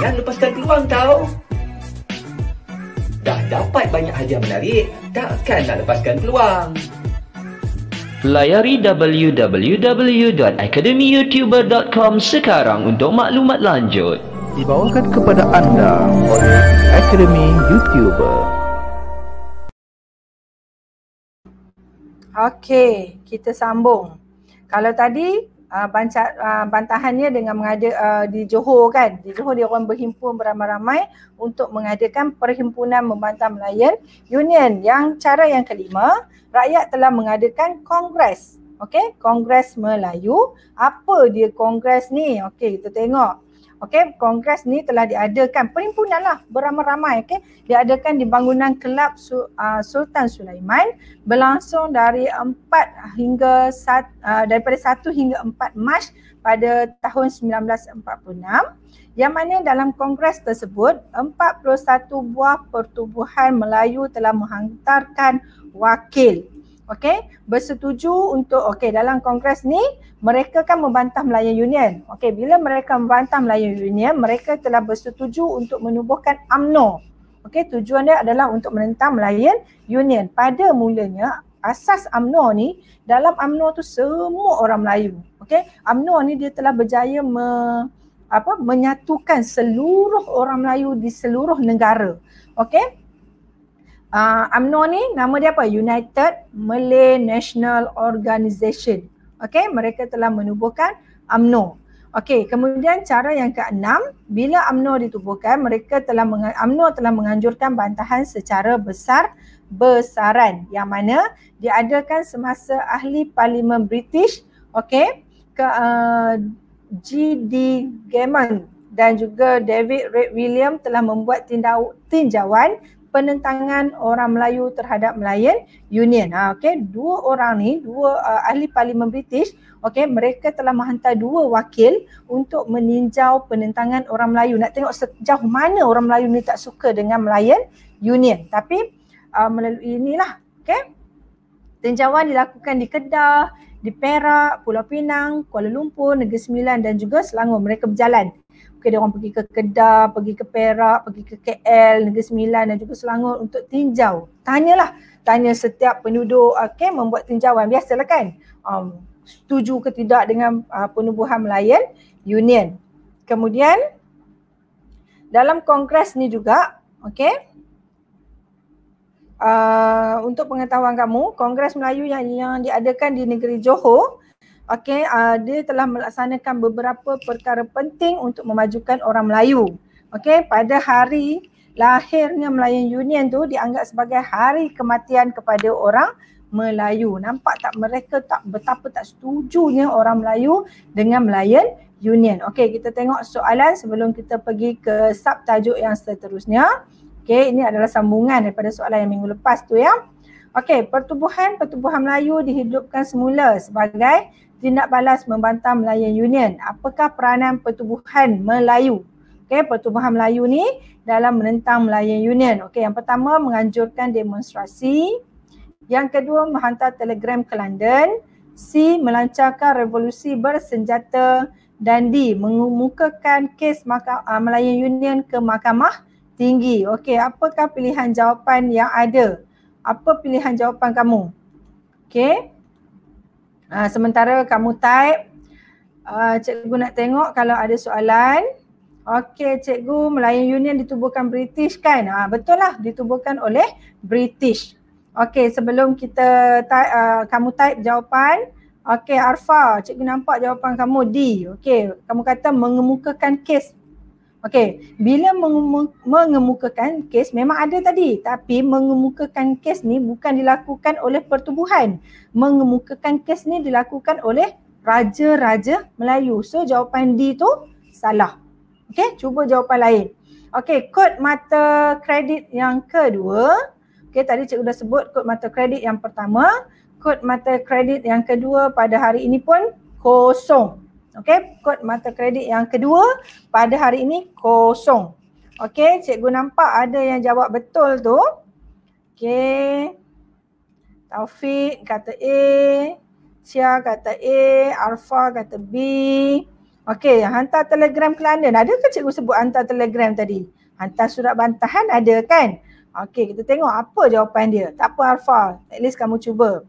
Dan lepaskan peluang tau. Dah dapat banyak hadiah menarik, takkan nak lepaskan peluang. Layari www.academyyoutuber.com sekarang untuk maklumat lanjut. Dibawakan kepada anda oleh Akademi Youtuber. Okey, kita sambung. Kalau tadi Ah, bancat, uh, ah, bantahannya dengan mengada uh, di Johor kan. Di Johor dia orang berhimpun beramai-ramai untuk mengadakan perhimpunan membantah Melayan Union. Yang cara yang kelima, rakyat telah mengadakan kongres. Okey, Kongres Melayu. Apa dia kongres ni? Okey, kita tengok. Okey, kongres ni telah diadakan perhimpunan lah beramai-ramai. Okey, diadakan di bangunan Kelab ah, Sultan Sulaiman berlangsung dari 4 hingga ah, daripada 1 hingga 4 Mac pada tahun 1946 yang mana dalam kongres tersebut 41 buah pertubuhan Melayu telah menghantarkan wakil okey bersetuju untuk okey dalam kongres ni mereka kan membantah Melayu Union okey bila mereka membantah Melayu Union mereka telah bersetuju untuk menubuhkan AMNO okey tujuan dia adalah untuk menentang Melayu Union pada mulanya asas AMNO ni dalam AMNO tu semua orang Melayu okey AMNO ni dia telah berjaya me, apa menyatukan seluruh orang Melayu di seluruh negara okey uh, UMNO ni nama dia apa? United Malay National Organization. Okey, mereka telah menubuhkan UMNO. Okey, kemudian cara yang keenam, bila UMNO ditubuhkan, mereka telah meng- UMNO telah menganjurkan bantahan secara besar besaran yang mana diadakan semasa ahli parlimen British, okey, ke uh, eh, GD Gammon dan juga David Red William telah membuat tinjauan penentangan orang Melayu terhadap Melayan Union. Ha, okay. Dua orang ni, dua uh, ahli parlimen British, okay, mereka telah menghantar dua wakil untuk meninjau penentangan orang Melayu. Nak tengok sejauh mana orang Melayu ni tak suka dengan Melayan Union. Tapi uh, melalui inilah. Okay. Tinjauan dilakukan di Kedah, di Perak, Pulau Pinang, Kuala Lumpur, Negeri Sembilan dan juga Selangor. Mereka berjalan Mungkin orang pergi ke Kedah, pergi ke Perak, pergi ke KL, Negeri Sembilan dan juga Selangor untuk tinjau. Tanyalah, tanya setiap penduduk okay, membuat tinjauan. Biasalah kan, um, setuju ke tidak dengan uh, penubuhan Melayan Union. Kemudian dalam kongres ni juga, okey, Uh, untuk pengetahuan kamu, Kongres Melayu yang, yang diadakan di negeri Johor okey uh, dia telah melaksanakan beberapa perkara penting untuk memajukan orang Melayu okey pada hari lahirnya Melayu Union tu dianggap sebagai hari kematian kepada orang Melayu nampak tak mereka tak betapa tak setujunya orang Melayu dengan Melayu Union okey kita tengok soalan sebelum kita pergi ke sub tajuk yang seterusnya okey ini adalah sambungan daripada soalan yang minggu lepas tu ya Okey, pertubuhan pertubuhan Melayu dihidupkan semula sebagai tindak balas membantah Melayan Union. Apakah peranan pertubuhan Melayu? Okey, pertubuhan Melayu ni dalam menentang Melayan Union. Okey, yang pertama menganjurkan demonstrasi. Yang kedua menghantar telegram ke London. C melancarkan revolusi bersenjata dan D mengemukakan kes ah, Melayan Union ke Mahkamah Tinggi. Okey, apakah pilihan jawapan yang ada? apa pilihan jawapan kamu? Okay. Uh, ah, sementara kamu type, uh, cikgu nak tengok kalau ada soalan. Okay cikgu, Melayu Union ditubuhkan British kan? Uh, betul lah, ditubuhkan oleh British. Okay, sebelum kita type, uh, kamu type jawapan. Okay Arfa, cikgu nampak jawapan kamu D. Okay, kamu kata mengemukakan kes Okey, bila mengemukakan kes memang ada tadi tapi mengemukakan kes ni bukan dilakukan oleh pertubuhan. Mengemukakan kes ni dilakukan oleh raja-raja Melayu. So jawapan D tu salah. Okey, cuba jawapan lain. Okey, kod mata kredit yang kedua. Okey, tadi cikgu dah sebut kod mata kredit yang pertama. Kod mata kredit yang kedua pada hari ini pun kosong. Okey, kod mata kredit yang kedua pada hari ini kosong. Okey, cikgu nampak ada yang jawab betul tu. Okey. Taufik kata A, Sia kata A, Arfa kata B. Okey, yang hantar telegram ke London, ada ke cikgu sebut hantar telegram tadi? Hantar surat bantahan ada kan? Okey, kita tengok apa jawapan dia. Tak apa Arfa, at least kamu cuba.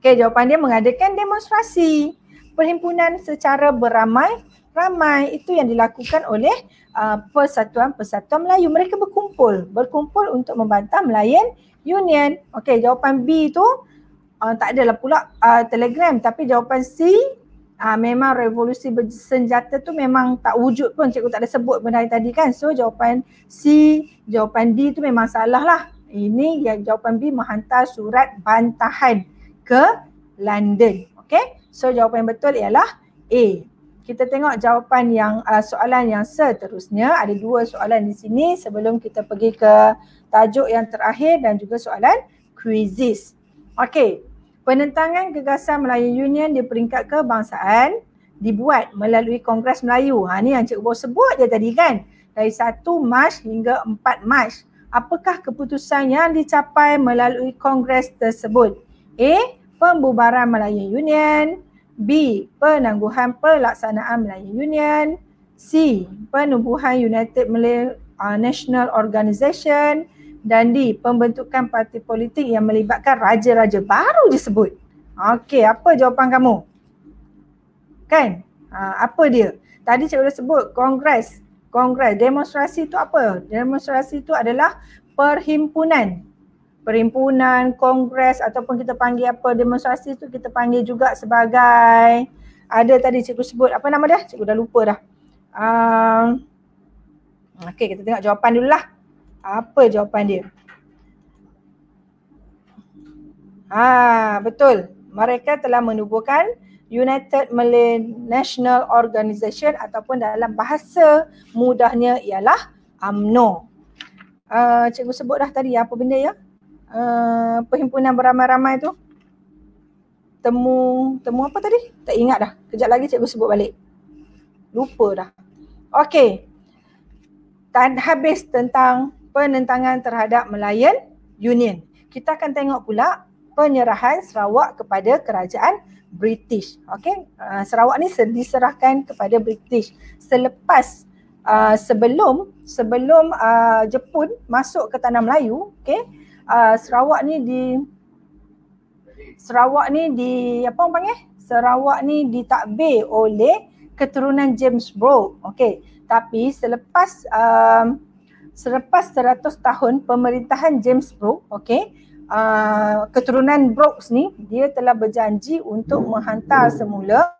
Okey, jawapan dia mengadakan demonstrasi perhimpunan secara beramai ramai itu yang dilakukan oleh uh, persatuan-persatuan Melayu mereka berkumpul berkumpul untuk membantah Melayan Union okey jawapan B tu uh, tak adalah pula uh, telegram tapi jawapan C uh, memang revolusi bersenjata tu memang tak wujud pun cikgu tak ada sebut benda tadi kan so jawapan C jawapan D tu memang salah lah ini yang jawapan B menghantar surat bantahan ke London okey So jawapan yang betul ialah A. Kita tengok jawapan yang uh, soalan yang seterusnya. Ada dua soalan di sini sebelum kita pergi ke tajuk yang terakhir dan juga soalan kuisis. Okey. Penentangan gegasan Melayu Union di peringkat kebangsaan dibuat melalui Kongres Melayu. Ha ni yang cikgu bawa sebut je tadi kan. Dari 1 Mac hingga 4 Mac. Apakah keputusan yang dicapai melalui Kongres tersebut? A pembubaran Melayu Union, B. penangguhan pelaksanaan Melayu Union, C. penubuhan United Malay uh, National Organisation, dan D. pembentukan parti politik yang melibatkan raja-raja baru disebut. Okey, apa jawapan kamu? Kan? Ha, apa dia? Tadi cikgu dah sebut kongres. Kongres demonstrasi tu apa? Demonstrasi tu adalah perhimpunan perhimpunan, kongres ataupun kita panggil apa demonstrasi tu kita panggil juga sebagai ada tadi cikgu sebut apa nama dia? Cikgu dah lupa dah. Um, Okey kita tengok jawapan dulu lah. Apa jawapan dia? Ha, betul. Mereka telah menubuhkan United Malay National Organisation ataupun dalam bahasa mudahnya ialah UMNO. Uh, ah, cikgu sebut dah tadi apa benda ya? Eh, perhimpunan beramai-ramai tu temu temu apa tadi? Tak ingat dah. Kejap lagi cikgu sebut balik. Lupa dah. Okey. Dan habis tentang penentangan terhadap Melayan Union. Kita akan tengok pula penyerahan Sarawak kepada kerajaan British. Okey. Uh, Sarawak ni diserahkan kepada British selepas uh, sebelum sebelum uh, Jepun masuk ke tanah Melayu, okey. Ah, Sarawak ni di Sarawak ni di apa orang panggil? Sarawak ni ditakbir oleh keturunan James Brooke. Okey. Tapi selepas um, selepas 100 tahun pemerintahan James Brooke, okey, uh, keturunan Brooks ni dia telah berjanji untuk menghantar semula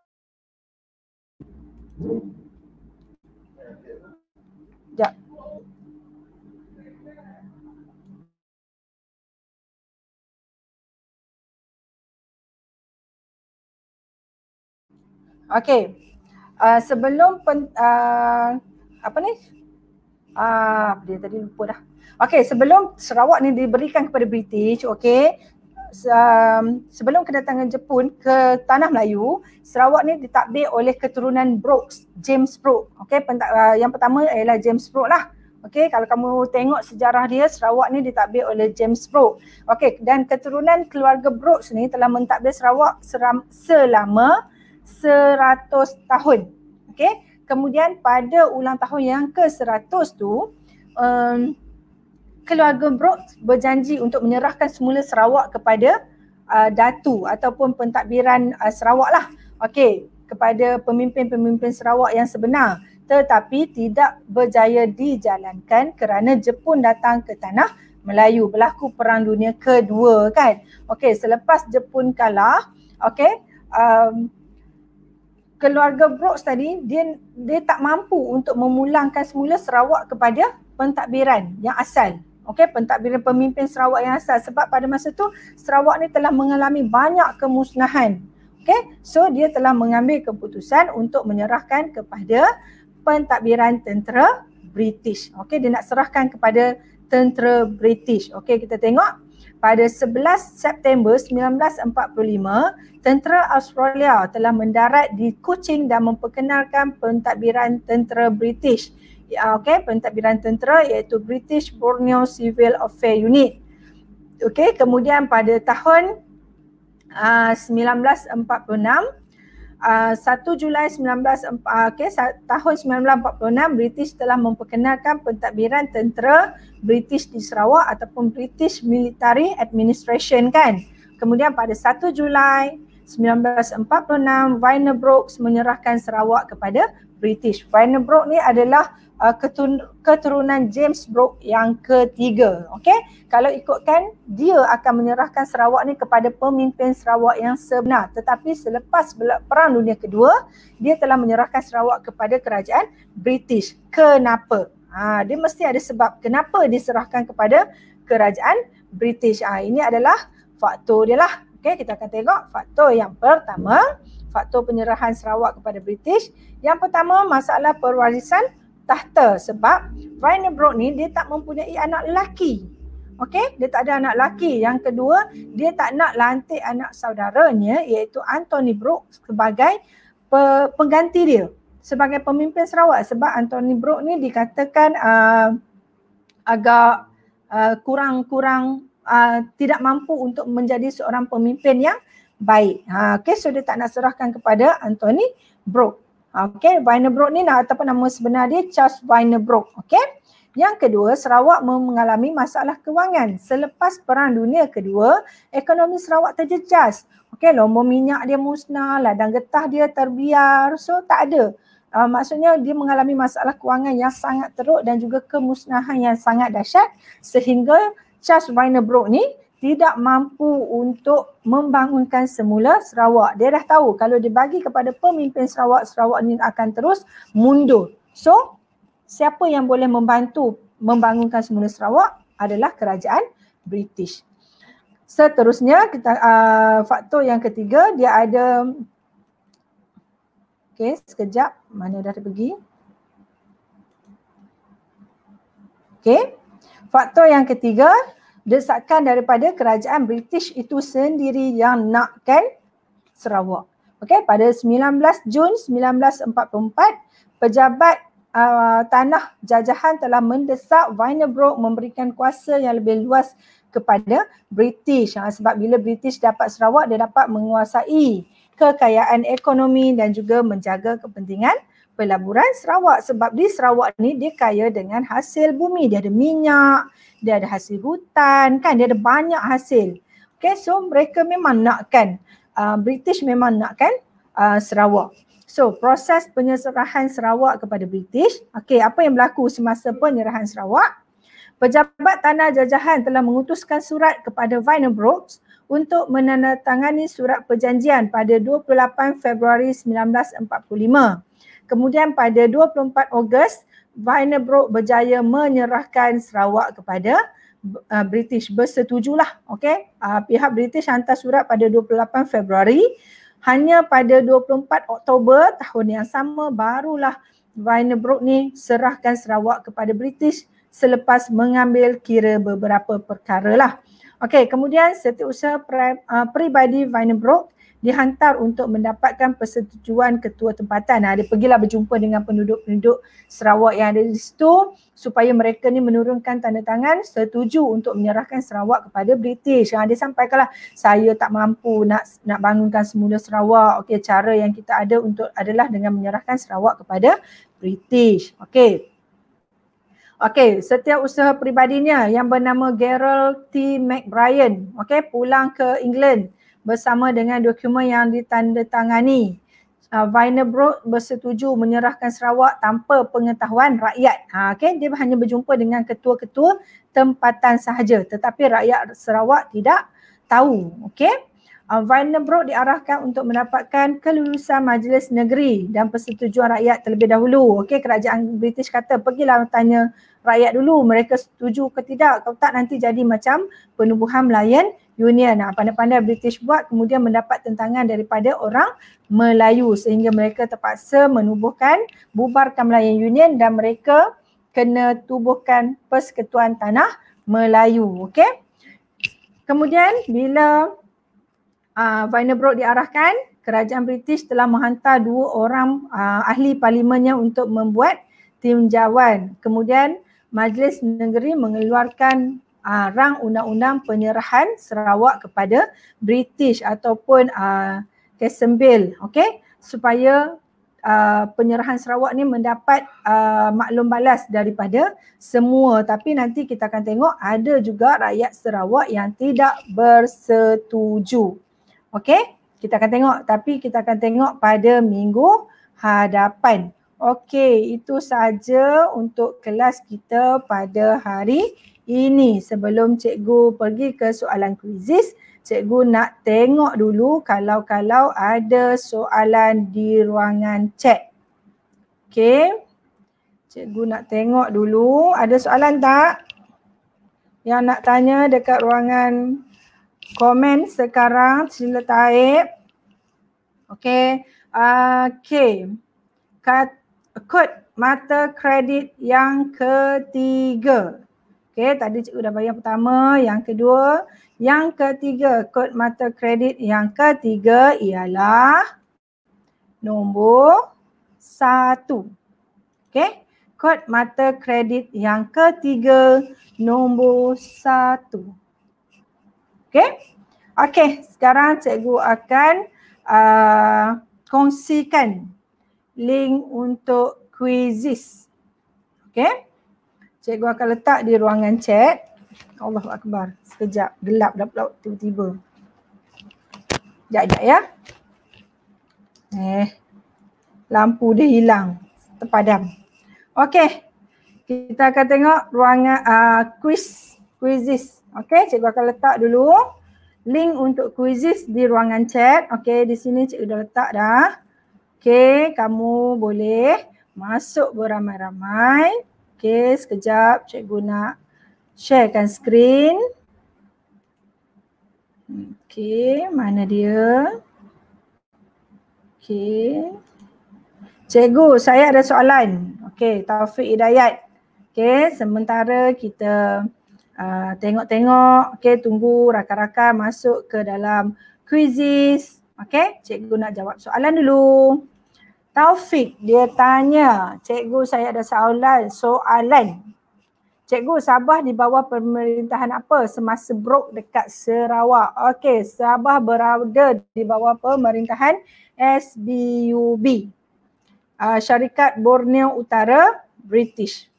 Okey. Uh, sebelum pen, uh, apa ni? Ah, uh, dia tadi lupa dah. Okey, sebelum Sarawak ni diberikan kepada British, okey. Um, sebelum kedatangan Jepun ke tanah Melayu, Sarawak ni ditakbir oleh keturunan Brooks, James Brooks. Okey, uh, yang pertama ialah James Brooks lah. Okey, kalau kamu tengok sejarah dia, Sarawak ni ditakbir oleh James Brooks. Okey, dan keturunan keluarga Brooks ni telah mentakbir Sarawak seram, selama Seratus tahun. Okey. Kemudian pada ulang tahun yang ke seratus tu um, keluarga Brok berjanji untuk menyerahkan semula Sarawak kepada uh, Datu ataupun pentadbiran uh, Sarawak lah. Okey, kepada pemimpin-pemimpin Sarawak yang sebenar tetapi tidak berjaya dijalankan kerana Jepun datang ke tanah Melayu berlaku Perang Dunia Kedua kan. Okey, selepas Jepun kalah, okey, um, keluarga Brooks tadi dia dia tak mampu untuk memulangkan semula Sarawak kepada pentadbiran yang asal. Okey, pentadbiran pemimpin Sarawak yang asal sebab pada masa tu Sarawak ni telah mengalami banyak kemusnahan. Okey, so dia telah mengambil keputusan untuk menyerahkan kepada pentadbiran tentera British. Okey, dia nak serahkan kepada tentera British. Okey, kita tengok pada 11 September 1945, tentera Australia telah mendarat di Kuching dan memperkenalkan pentadbiran tentera British. Ah, okay, pentadbiran tentera iaitu British Borneo Civil Affairs Unit. Okay, kemudian pada tahun ah, uh, 1946 uh, ah, 1 Julai 19 uh, okay, tahun 1946 British telah memperkenalkan pentadbiran tentera British di Sarawak ataupun British Military Administration kan. Kemudian pada 1 Julai 1946 Vinebrooks menyerahkan Sarawak kepada British. Vinebrook ni adalah uh, keturunan James Brooke yang ketiga. Okey, kalau ikutkan dia akan menyerahkan Sarawak ni kepada pemimpin Sarawak yang sebenar. Tetapi selepas Perang Dunia Kedua, dia telah menyerahkan Sarawak kepada kerajaan British. Kenapa? Ha, dia mesti ada sebab kenapa diserahkan kepada kerajaan British. Ha, ini adalah faktor dia lah. Okey, kita akan tengok faktor yang pertama faktor penyerahan Sarawak kepada British. Yang pertama masalah perwarisan tahta sebab Vina Brock ni dia tak mempunyai anak lelaki. Okey, dia tak ada anak lelaki. Yang kedua, dia tak nak lantik anak saudaranya iaitu Anthony Brook sebagai pe- pengganti dia sebagai pemimpin Sarawak sebab Anthony Brook ni dikatakan uh, agak uh, kurang-kurang uh, tidak mampu untuk menjadi seorang pemimpin yang baik. Ha okey, so dia tak nak serahkan kepada Anthony Brook. Okey, Weinerbrook ni nak ataupun nama sebenar dia Charles Weinerbrook. Okey. Yang kedua, Sarawak mengalami masalah kewangan. Selepas Perang Dunia Kedua, ekonomi Sarawak terjejas. Okey, lombor minyak dia musnah, ladang getah dia terbiar. So, tak ada. Uh, maksudnya dia mengalami masalah kewangan yang sangat teruk dan juga kemusnahan yang sangat dahsyat sehingga Charles Weinerbrook ni tidak mampu untuk membangunkan semula Sarawak. Dia dah tahu kalau dibagi kepada pemimpin Sarawak, Sarawak ni akan terus mundur. So, siapa yang boleh membantu membangunkan semula Sarawak adalah kerajaan British. Seterusnya kita uh, faktor yang ketiga dia ada Okay, sekejap mana dah pergi? Okay, Faktor yang ketiga desakan daripada kerajaan British itu sendiri yang nakkan Sarawak. Okey, pada 19 Jun 1944, pejabat uh, tanah jajahan telah mendesak Vinebrook memberikan kuasa yang lebih luas kepada British. Ha, sebab bila British dapat Sarawak, dia dapat menguasai kekayaan ekonomi dan juga menjaga kepentingan pelaburan Sarawak sebab di Sarawak ni dia kaya dengan hasil bumi. Dia ada minyak, dia ada hasil hutan kan, dia ada banyak hasil. Okay so mereka memang nakkan, uh, British memang nakkan uh, Sarawak. So proses penyerahan Sarawak kepada British, okay apa yang berlaku semasa penyerahan Sarawak? Pejabat Tanah Jajahan telah mengutuskan surat kepada Viner Brooks untuk menandatangani surat perjanjian pada 28 Februari 1945. Kemudian pada 24 Ogos, Vinebrook berjaya menyerahkan Sarawak kepada uh, British. Bersetujulah, okey. Uh, pihak British hantar surat pada 28 Februari. Hanya pada 24 Oktober tahun yang sama barulah Vinebrook ni serahkan Sarawak kepada British selepas mengambil kira beberapa perkara lah. Okey, kemudian setiausaha ah, peribadi Vinebrook dihantar untuk mendapatkan persetujuan ketua tempatan. Ha, dia pergilah berjumpa dengan penduduk-penduduk Sarawak yang ada di situ supaya mereka ni menurunkan tanda tangan setuju untuk menyerahkan Sarawak kepada British. Ha, dia sampaikanlah saya tak mampu nak nak bangunkan semula Sarawak. Okey cara yang kita ada untuk adalah dengan menyerahkan Sarawak kepada British. Okey. Okey, setiap usaha peribadinya yang bernama Gerald T. McBrien, okey, pulang ke England bersama dengan dokumen yang ditandatangani. Uh, ah, Viner bersetuju menyerahkan Sarawak tanpa pengetahuan rakyat. Ha, okay? Dia hanya berjumpa dengan ketua-ketua tempatan sahaja tetapi rakyat Sarawak tidak tahu. Okay? Uh, ah, Viner diarahkan untuk mendapatkan kelulusan majlis negeri dan persetujuan rakyat terlebih dahulu. Okay? Kerajaan British kata pergilah tanya rakyat dulu mereka setuju ke tidak. Kalau tak nanti jadi macam penubuhan Melayan Union. Ha, pandai-pandai British buat kemudian mendapat tentangan daripada orang Melayu sehingga mereka terpaksa menubuhkan bubarkan Melayan Union dan mereka kena tubuhkan Persekutuan Tanah Melayu. Okey. Kemudian bila uh, ah, Vinebrook diarahkan, kerajaan British telah menghantar dua orang uh, ahli parlimennya untuk membuat tinjauan. Kemudian Majlis Negeri mengeluarkan uh, rang undang-undang penyerahan Sarawak kepada British ataupun uh, ah, Kesembil okey supaya uh, penyerahan Sarawak ni mendapat uh, maklum balas daripada semua tapi nanti kita akan tengok ada juga rakyat Sarawak yang tidak bersetuju okey kita akan tengok tapi kita akan tengok pada minggu hadapan okey itu saja untuk kelas kita pada hari ini sebelum cikgu pergi ke soalan kuisis, cikgu nak tengok dulu kalau-kalau ada soalan di ruangan chat. Okey. Cikgu nak tengok dulu ada soalan tak? Yang nak tanya dekat ruangan komen sekarang sila taip. Okay, Okey. Ah, kod mata kredit yang ketiga. Okey, tadi cikgu dah bayar pertama, yang kedua, yang ketiga, kod mata kredit yang ketiga ialah nombor satu. Okey, kod mata kredit yang ketiga nombor satu. Okey, okay, sekarang cikgu akan uh, kongsikan link untuk kuisis. Okey. Cikgu akan letak di ruangan chat. Allahu Akbar. Sekejap gelap dah pula tiba-tiba. Jaga-jaga ya. Eh, lampu dia hilang. Terpadam. Okey. Kita akan tengok ruangan uh, ah, quiz. Quizzes. Okey, cikgu akan letak dulu link untuk quizzes di ruangan chat. Okey, di sini cikgu dah letak dah. Okey, kamu boleh masuk beramai-ramai. Okay, sekejap cikgu nak sharekan skrin. Okay, mana dia? Okay, Cikgu, saya ada soalan. Okay, Taufik Hidayat. Okay, sementara kita uh, tengok-tengok, Okay, tunggu rakan-rakan masuk ke dalam quizzes. Okay, cikgu nak jawab soalan dulu. Taufik dia tanya, cikgu saya ada soalan, soalan. Cikgu Sabah di bawah pemerintahan apa semasa broke dekat Sarawak? Okey, Sabah berada di bawah pemerintahan SBUB. Uh, syarikat Borneo Utara British.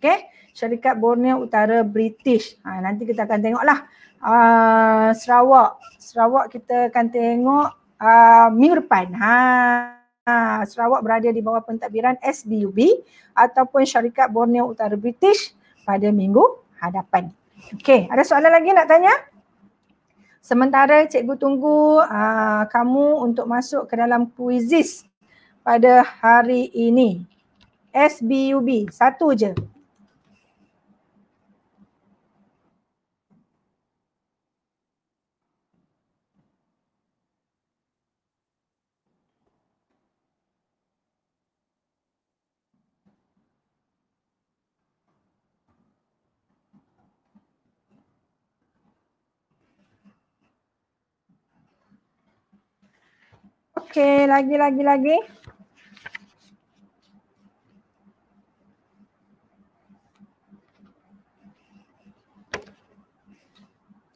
Okey, Syarikat Borneo Utara British. Ha, nanti kita akan tengoklah. Uh, Sarawak. Sarawak kita akan tengok uh, minggu depan. Haa. Ah, Sarawak berada di bawah pentadbiran SBUB ataupun syarikat Borneo Utara British pada minggu hadapan. Okey, ada soalan lagi nak tanya? Sementara cikgu tunggu uh, kamu untuk masuk ke dalam kuisis pada hari ini. SBUB, satu je. Okey, lagi lagi lagi.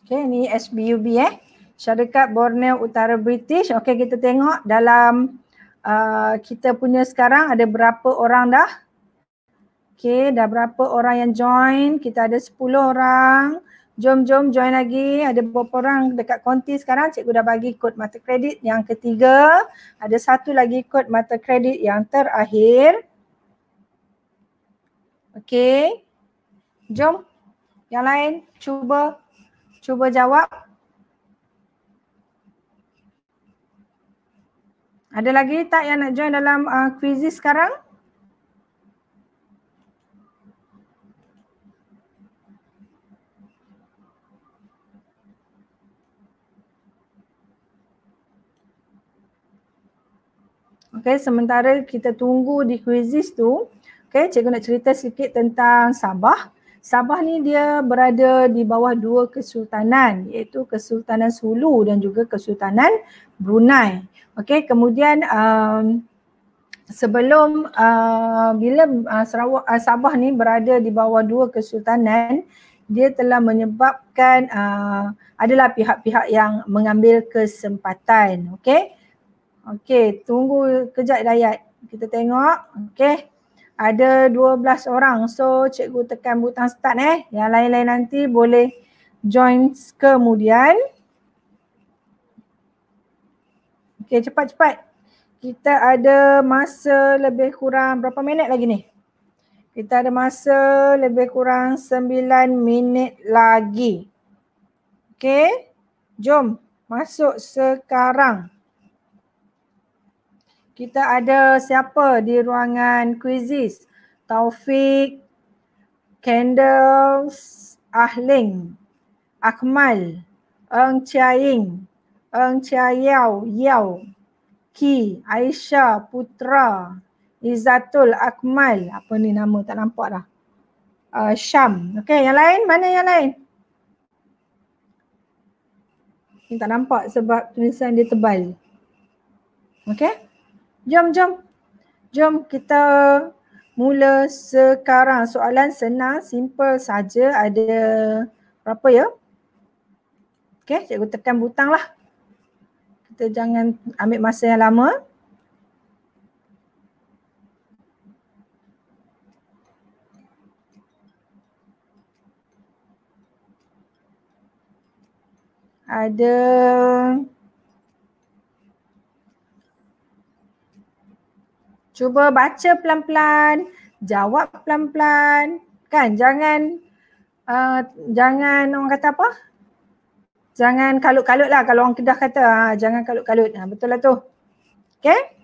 Okey, ni SBUB eh. Syarikat Borneo Utara British. Okey, kita tengok dalam uh, kita punya sekarang ada berapa orang dah? Okey, dah berapa orang yang join? Kita ada 10 orang. Jom jom join lagi. Ada beberapa orang dekat konti sekarang. Cikgu dah bagi kod mata kredit yang ketiga. Ada satu lagi kod mata kredit yang terakhir. Okey. Jom. Yang lain cuba cuba jawab. Ada lagi tak yang nak join dalam uh, quizzes sekarang? Okay, sementara kita tunggu di kuisis tu, okay, cikgu nak cerita sikit tentang Sabah. Sabah ni dia berada di bawah dua kesultanan iaitu Kesultanan Sulu dan juga Kesultanan Brunei. Okey, kemudian um, sebelum uh, bila uh, Sarawak uh, Sabah ni berada di bawah dua kesultanan, dia telah menyebabkan uh, adalah pihak-pihak yang mengambil kesempatan, okey. Okey, tunggu kejap Dayat. Kita tengok. Okey. Ada 12 orang. So, cikgu tekan butang start eh. Yang lain-lain nanti boleh join kemudian. Okey, cepat-cepat. Kita ada masa lebih kurang berapa minit lagi ni? Kita ada masa lebih kurang 9 minit lagi. Okey. Jom masuk sekarang. Kita ada siapa di ruangan kuisis? Taufik, Candles, Ahling, Akmal, Eng Chiaing, Eng Chia Yao, Yao, Ki, Aisyah, Putra, Izzatul, Akmal. Apa ni nama tak nampak dah. Uh, Syam. Okay, yang lain? Mana yang lain? Ini tak nampak sebab tulisan dia tebal. Okay. Jom, jom. Jom kita mula sekarang. Soalan senang, simple saja. Ada berapa ya? Okey, cikgu tekan butang lah. Kita jangan ambil masa yang lama. Ada Cuba baca pelan-pelan, jawab pelan-pelan, kan? Jangan uh, jangan orang kata apa? Jangan kalut-kalut lah kalau orang Kedah kata. Ah, jangan kalut-kalut. Ha, betul lah tu. Okay?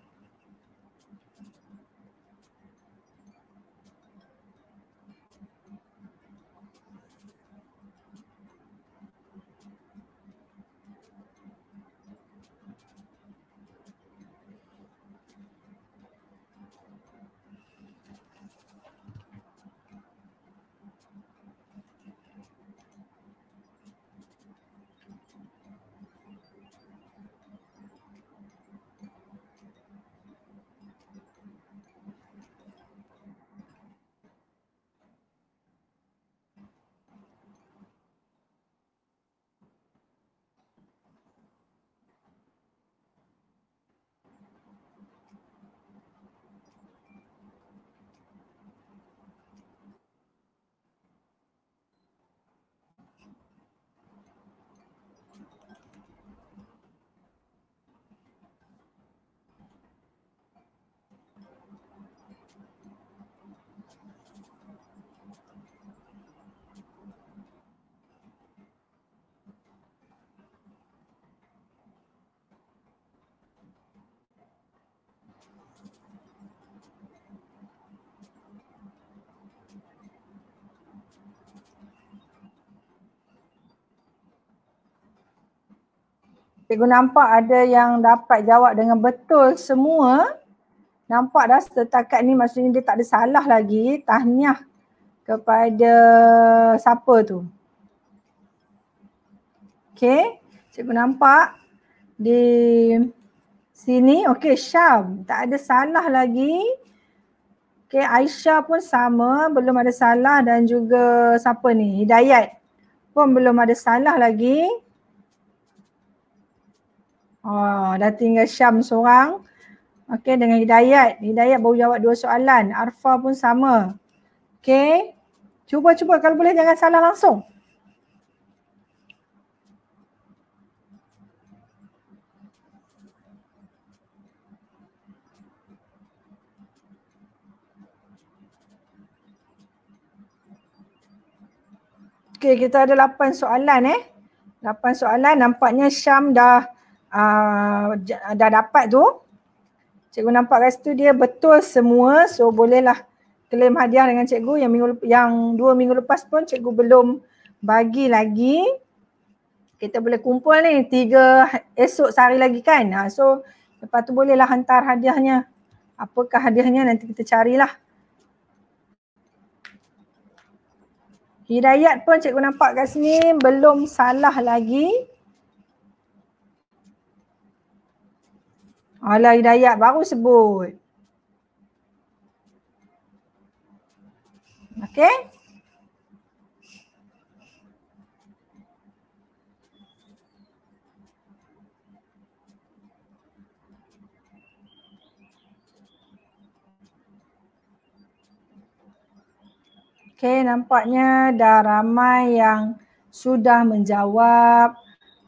Cikgu nampak ada yang dapat jawab dengan betul semua. Nampak dah setakat ni maksudnya dia tak ada salah lagi. Tahniah kepada siapa tu. Okay. Cikgu nampak di sini. Okay Syam. Tak ada salah lagi. Okay Aisyah pun sama. Belum ada salah dan juga siapa ni? Hidayat pun belum ada salah lagi. Oh, dah tinggal Syam seorang. Okey dengan Hidayat. Hidayat baru jawab dua soalan. Arfa pun sama. Okey. Cuba-cuba kalau boleh jangan salah langsung. Okey, kita ada lapan soalan eh. lapan soalan nampaknya Syam dah uh, dah dapat tu cikgu nampak restu dia betul semua so bolehlah claim hadiah dengan cikgu yang minggu yang dua minggu lepas pun cikgu belum bagi lagi kita boleh kumpul ni tiga ha, esok sehari lagi kan ha, so lepas tu bolehlah hantar hadiahnya apakah hadiahnya nanti kita carilah Hidayat pun cikgu nampak kat sini belum salah lagi. Alah Hidayat baru sebut. Okay. Okay, nampaknya dah ramai yang sudah menjawab.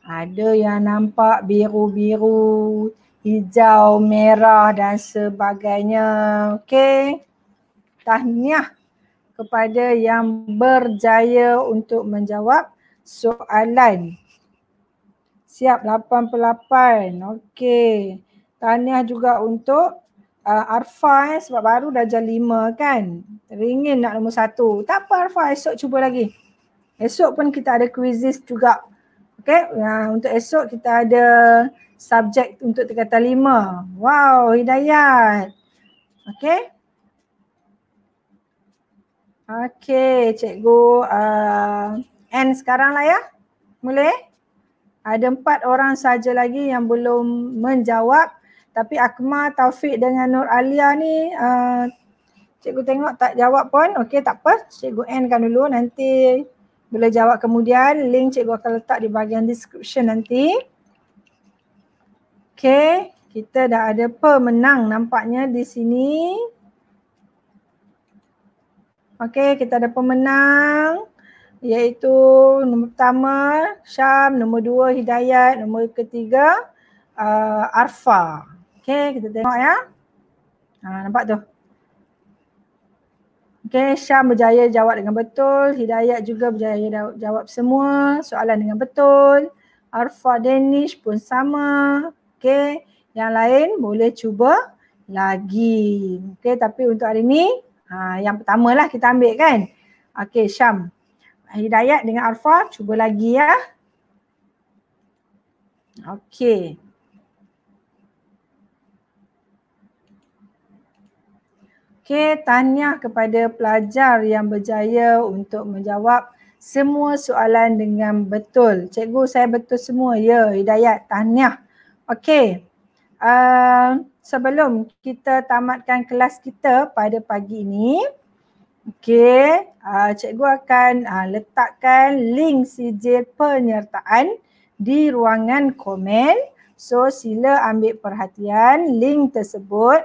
Ada yang nampak biru-biru hijau, merah dan sebagainya. Okey. Tahniah kepada yang berjaya untuk menjawab soalan. Siap 88. Okey. Tahniah juga untuk uh, Arfa eh, sebab baru dah jam lima kan. Ringin nak nombor satu. Tak apa Arfa esok cuba lagi. Esok pun kita ada quizzes juga. Okey. Uh, untuk esok kita ada subjek untuk tingkatan lima. Wow, Hidayat. Okay. Okay, cikgu uh, end sekarang lah ya. Mulai. Ada empat orang saja lagi yang belum menjawab. Tapi Akma, Taufik dengan Nur Alia ni uh, cikgu tengok tak jawab pun. Okay, tak apa. Cikgu endkan dulu nanti boleh jawab kemudian. Link cikgu akan letak di bahagian description nanti. Okay, kita dah ada pemenang nampaknya di sini. Okay, kita ada pemenang iaitu nombor pertama Syam, nombor dua Hidayat, nombor ketiga uh, Arfa. Okay, kita tengok ya. Ha, nampak tu? Okay, Syam berjaya jawab dengan betul. Hidayat juga berjaya jawab semua soalan dengan betul. Arfa Danish pun sama. Okey, yang lain boleh cuba lagi. Okey, tapi untuk hari ni ha, yang pertama lah kita ambil kan. Okey, Syam. Hidayat dengan Arfa, cuba lagi ya. Okey. Okey, tanya kepada pelajar yang berjaya untuk menjawab semua soalan dengan betul. Cikgu saya betul semua ya Hidayat, tahniah. Okey. Uh, sebelum kita tamatkan kelas kita pada pagi ini, okey, uh, cikgu akan uh, letakkan link sijil penyertaan di ruangan komen. So sila ambil perhatian link tersebut.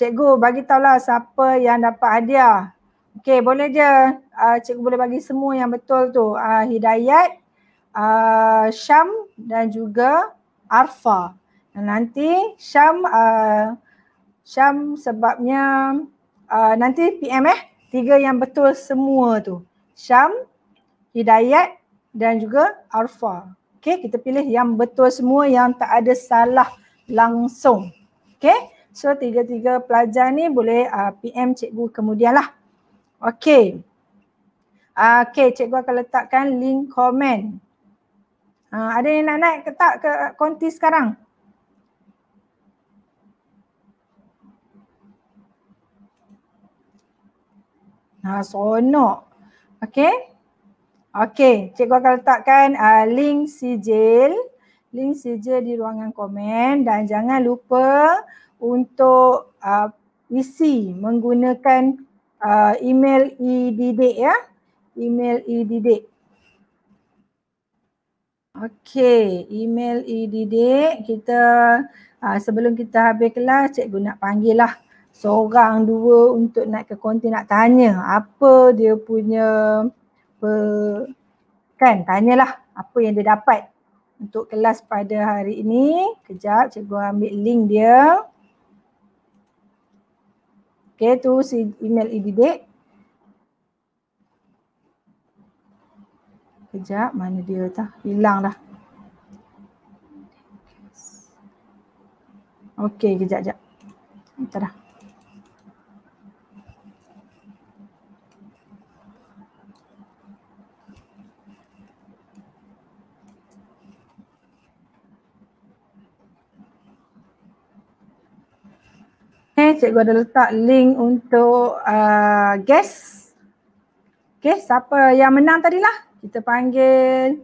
Cikgu bagi tahulah siapa yang dapat hadiah. Okey, boleh je. Uh, cikgu boleh bagi semua yang betul tu. Uh, Hidayat, uh, Syam dan juga Arfa. Dan nanti Syam uh, Syam sebabnya uh, nanti PM eh tiga yang betul semua tu. Syam, Hidayat dan juga Arfa. Okey, kita pilih yang betul semua yang tak ada salah langsung. Okey. So tiga-tiga pelajar ni boleh uh, PM cikgu kemudianlah. Okey. Uh, okay, cikgu akan letakkan link komen. Ha, ada yang nak naik ke tak ke konti sekarang? Ha, seronok. Okay. Okay. Cikgu akan letakkan uh, link sijil. Link sijil di ruangan komen. Dan jangan lupa untuk uh, isi menggunakan uh, email e-didik ya. Email e-didik. Okey, email ididik e kita uh, sebelum kita habis kelas cikgu nak panggil lah seorang dua untuk naik ke konti nak tanya apa dia punya apa kan tanyalah apa yang dia dapat untuk kelas pada hari ini. Kejap cikgu ambil link dia. Okey tu si email ididik. E Kejap, mana dia dah hilang dah. Okey, kejap, kejap. Entah dah. Eh, cikgu ada letak link untuk uh, guest. Okay, siapa yang menang tadi lah? kita panggil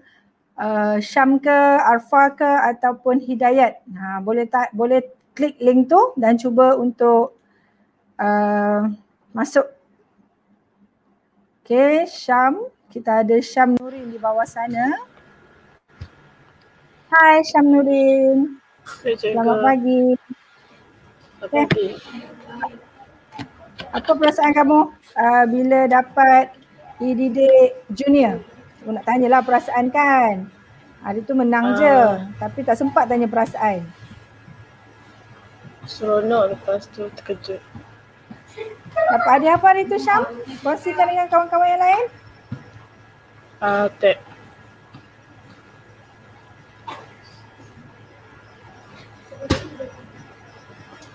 uh, Syam ke Arfa ke ataupun Hidayat. Ha, boleh tak boleh klik link tu dan cuba untuk uh, masuk. Okay, Syam. Kita ada Syam Nurin di bawah sana. Hai Syam Nurin. Selamat pagi. Selamat pagi. Okay. Apa perasaan kamu uh, bila dapat ididik e junior? Cuma nak tanyalah perasaan kan. Hari tu menang ha. je. Ah. Tapi tak sempat tanya perasaan. Seronok lepas tu terkejut. Apa hadiah apa hari tu Syam? Kongsikan dengan kawan-kawan yang lain? Ah, uh, tak.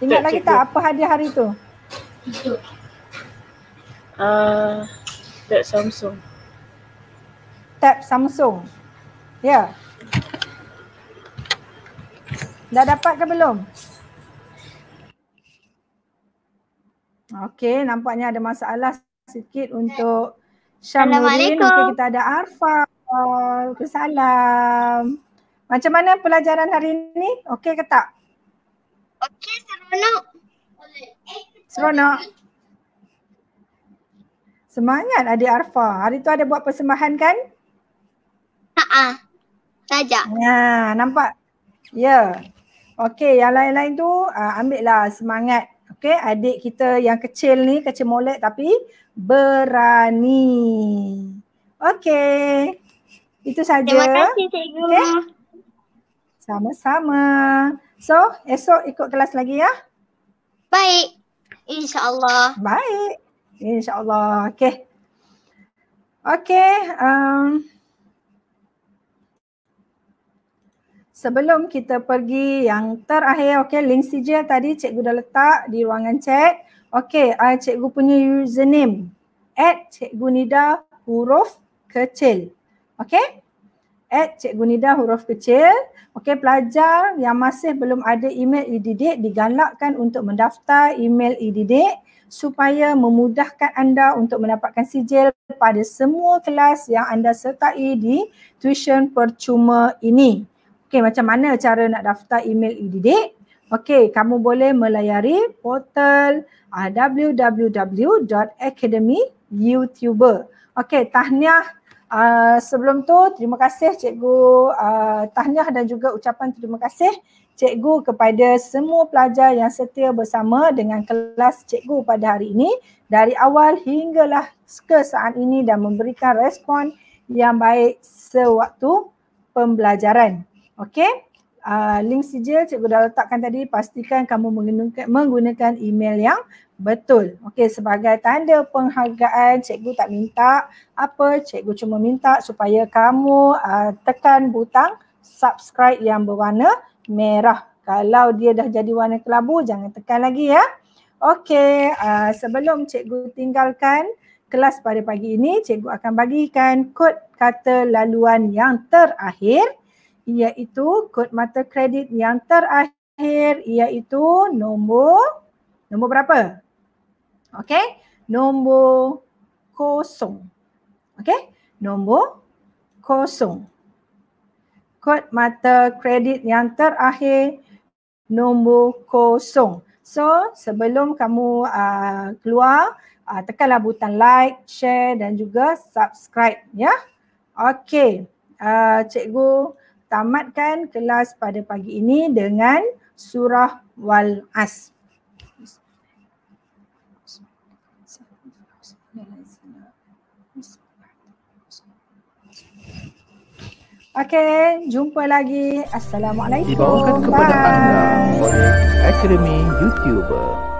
Ingat lagi tak apa hadiah hari tu? Ah, uh, tak Samsung tab Samsung. Ya. Yeah. Dah dapat ke belum? Okey, nampaknya ada masalah sikit untuk Syamurin. Okay, kita ada Arfa. Waalaikumsalam. Macam mana pelajaran hari ini? Okey ke tak? Okey, seronok. Seronok. Semangat Adik Arfa. Hari tu ada buat persembahan kan? Haa. Ha. Saja. Ya, nampak? Ya. Yeah. Okey, yang lain-lain tu uh, ah, ambil semangat. Okey, adik kita yang kecil ni, kecil molek tapi berani. Okey. Itu saja. Terima kasih, Cikgu. Okay. Sama-sama. So, esok ikut kelas lagi ya. Baik. InsyaAllah. Baik. InsyaAllah. Okey. Okey. Um, sebelum kita pergi yang terakhir okay, link sijil tadi cikgu dah letak di ruangan chat Okay, uh, cikgu punya username at cikgu nida huruf kecil Okay, at cikgu nida huruf kecil Okay, pelajar yang masih belum ada email ididik digalakkan untuk mendaftar email ididik supaya memudahkan anda untuk mendapatkan sijil pada semua kelas yang anda sertai di tuition percuma ini. Okey, macam mana cara nak daftar email e-didik? Okey, kamu boleh melayari portal uh, www.academyyoutuber. Okey, tahniah uh, sebelum tu terima kasih cikgu uh, tahniah dan juga ucapan terima kasih cikgu kepada semua pelajar yang setia bersama dengan kelas cikgu pada hari ini dari awal hinggalah ke saat ini dan memberikan respon yang baik sewaktu pembelajaran. Okey. Uh, link sijil cikgu dah letakkan tadi pastikan kamu menggunakan, menggunakan email yang betul. Okey sebagai tanda penghargaan cikgu tak minta apa cikgu cuma minta supaya kamu uh, tekan butang subscribe yang berwarna merah. Kalau dia dah jadi warna kelabu jangan tekan lagi ya. Okey uh, sebelum cikgu tinggalkan kelas pada pagi ini cikgu akan bagikan kod kata laluan yang terakhir iaitu kod mata kredit yang terakhir iaitu nombor nombor berapa? Okey, nombor kosong. Okey, nombor kosong. Kod mata kredit yang terakhir nombor kosong. So sebelum kamu uh, keluar, uh, tekanlah butang like, share dan juga subscribe ya. Okey, uh, cikgu tamatkan kelas pada pagi ini dengan surah wal as Okay, jumpa lagi. Assalamualaikum. Dibawakan kepada Bye. anda oleh Akademi YouTuber.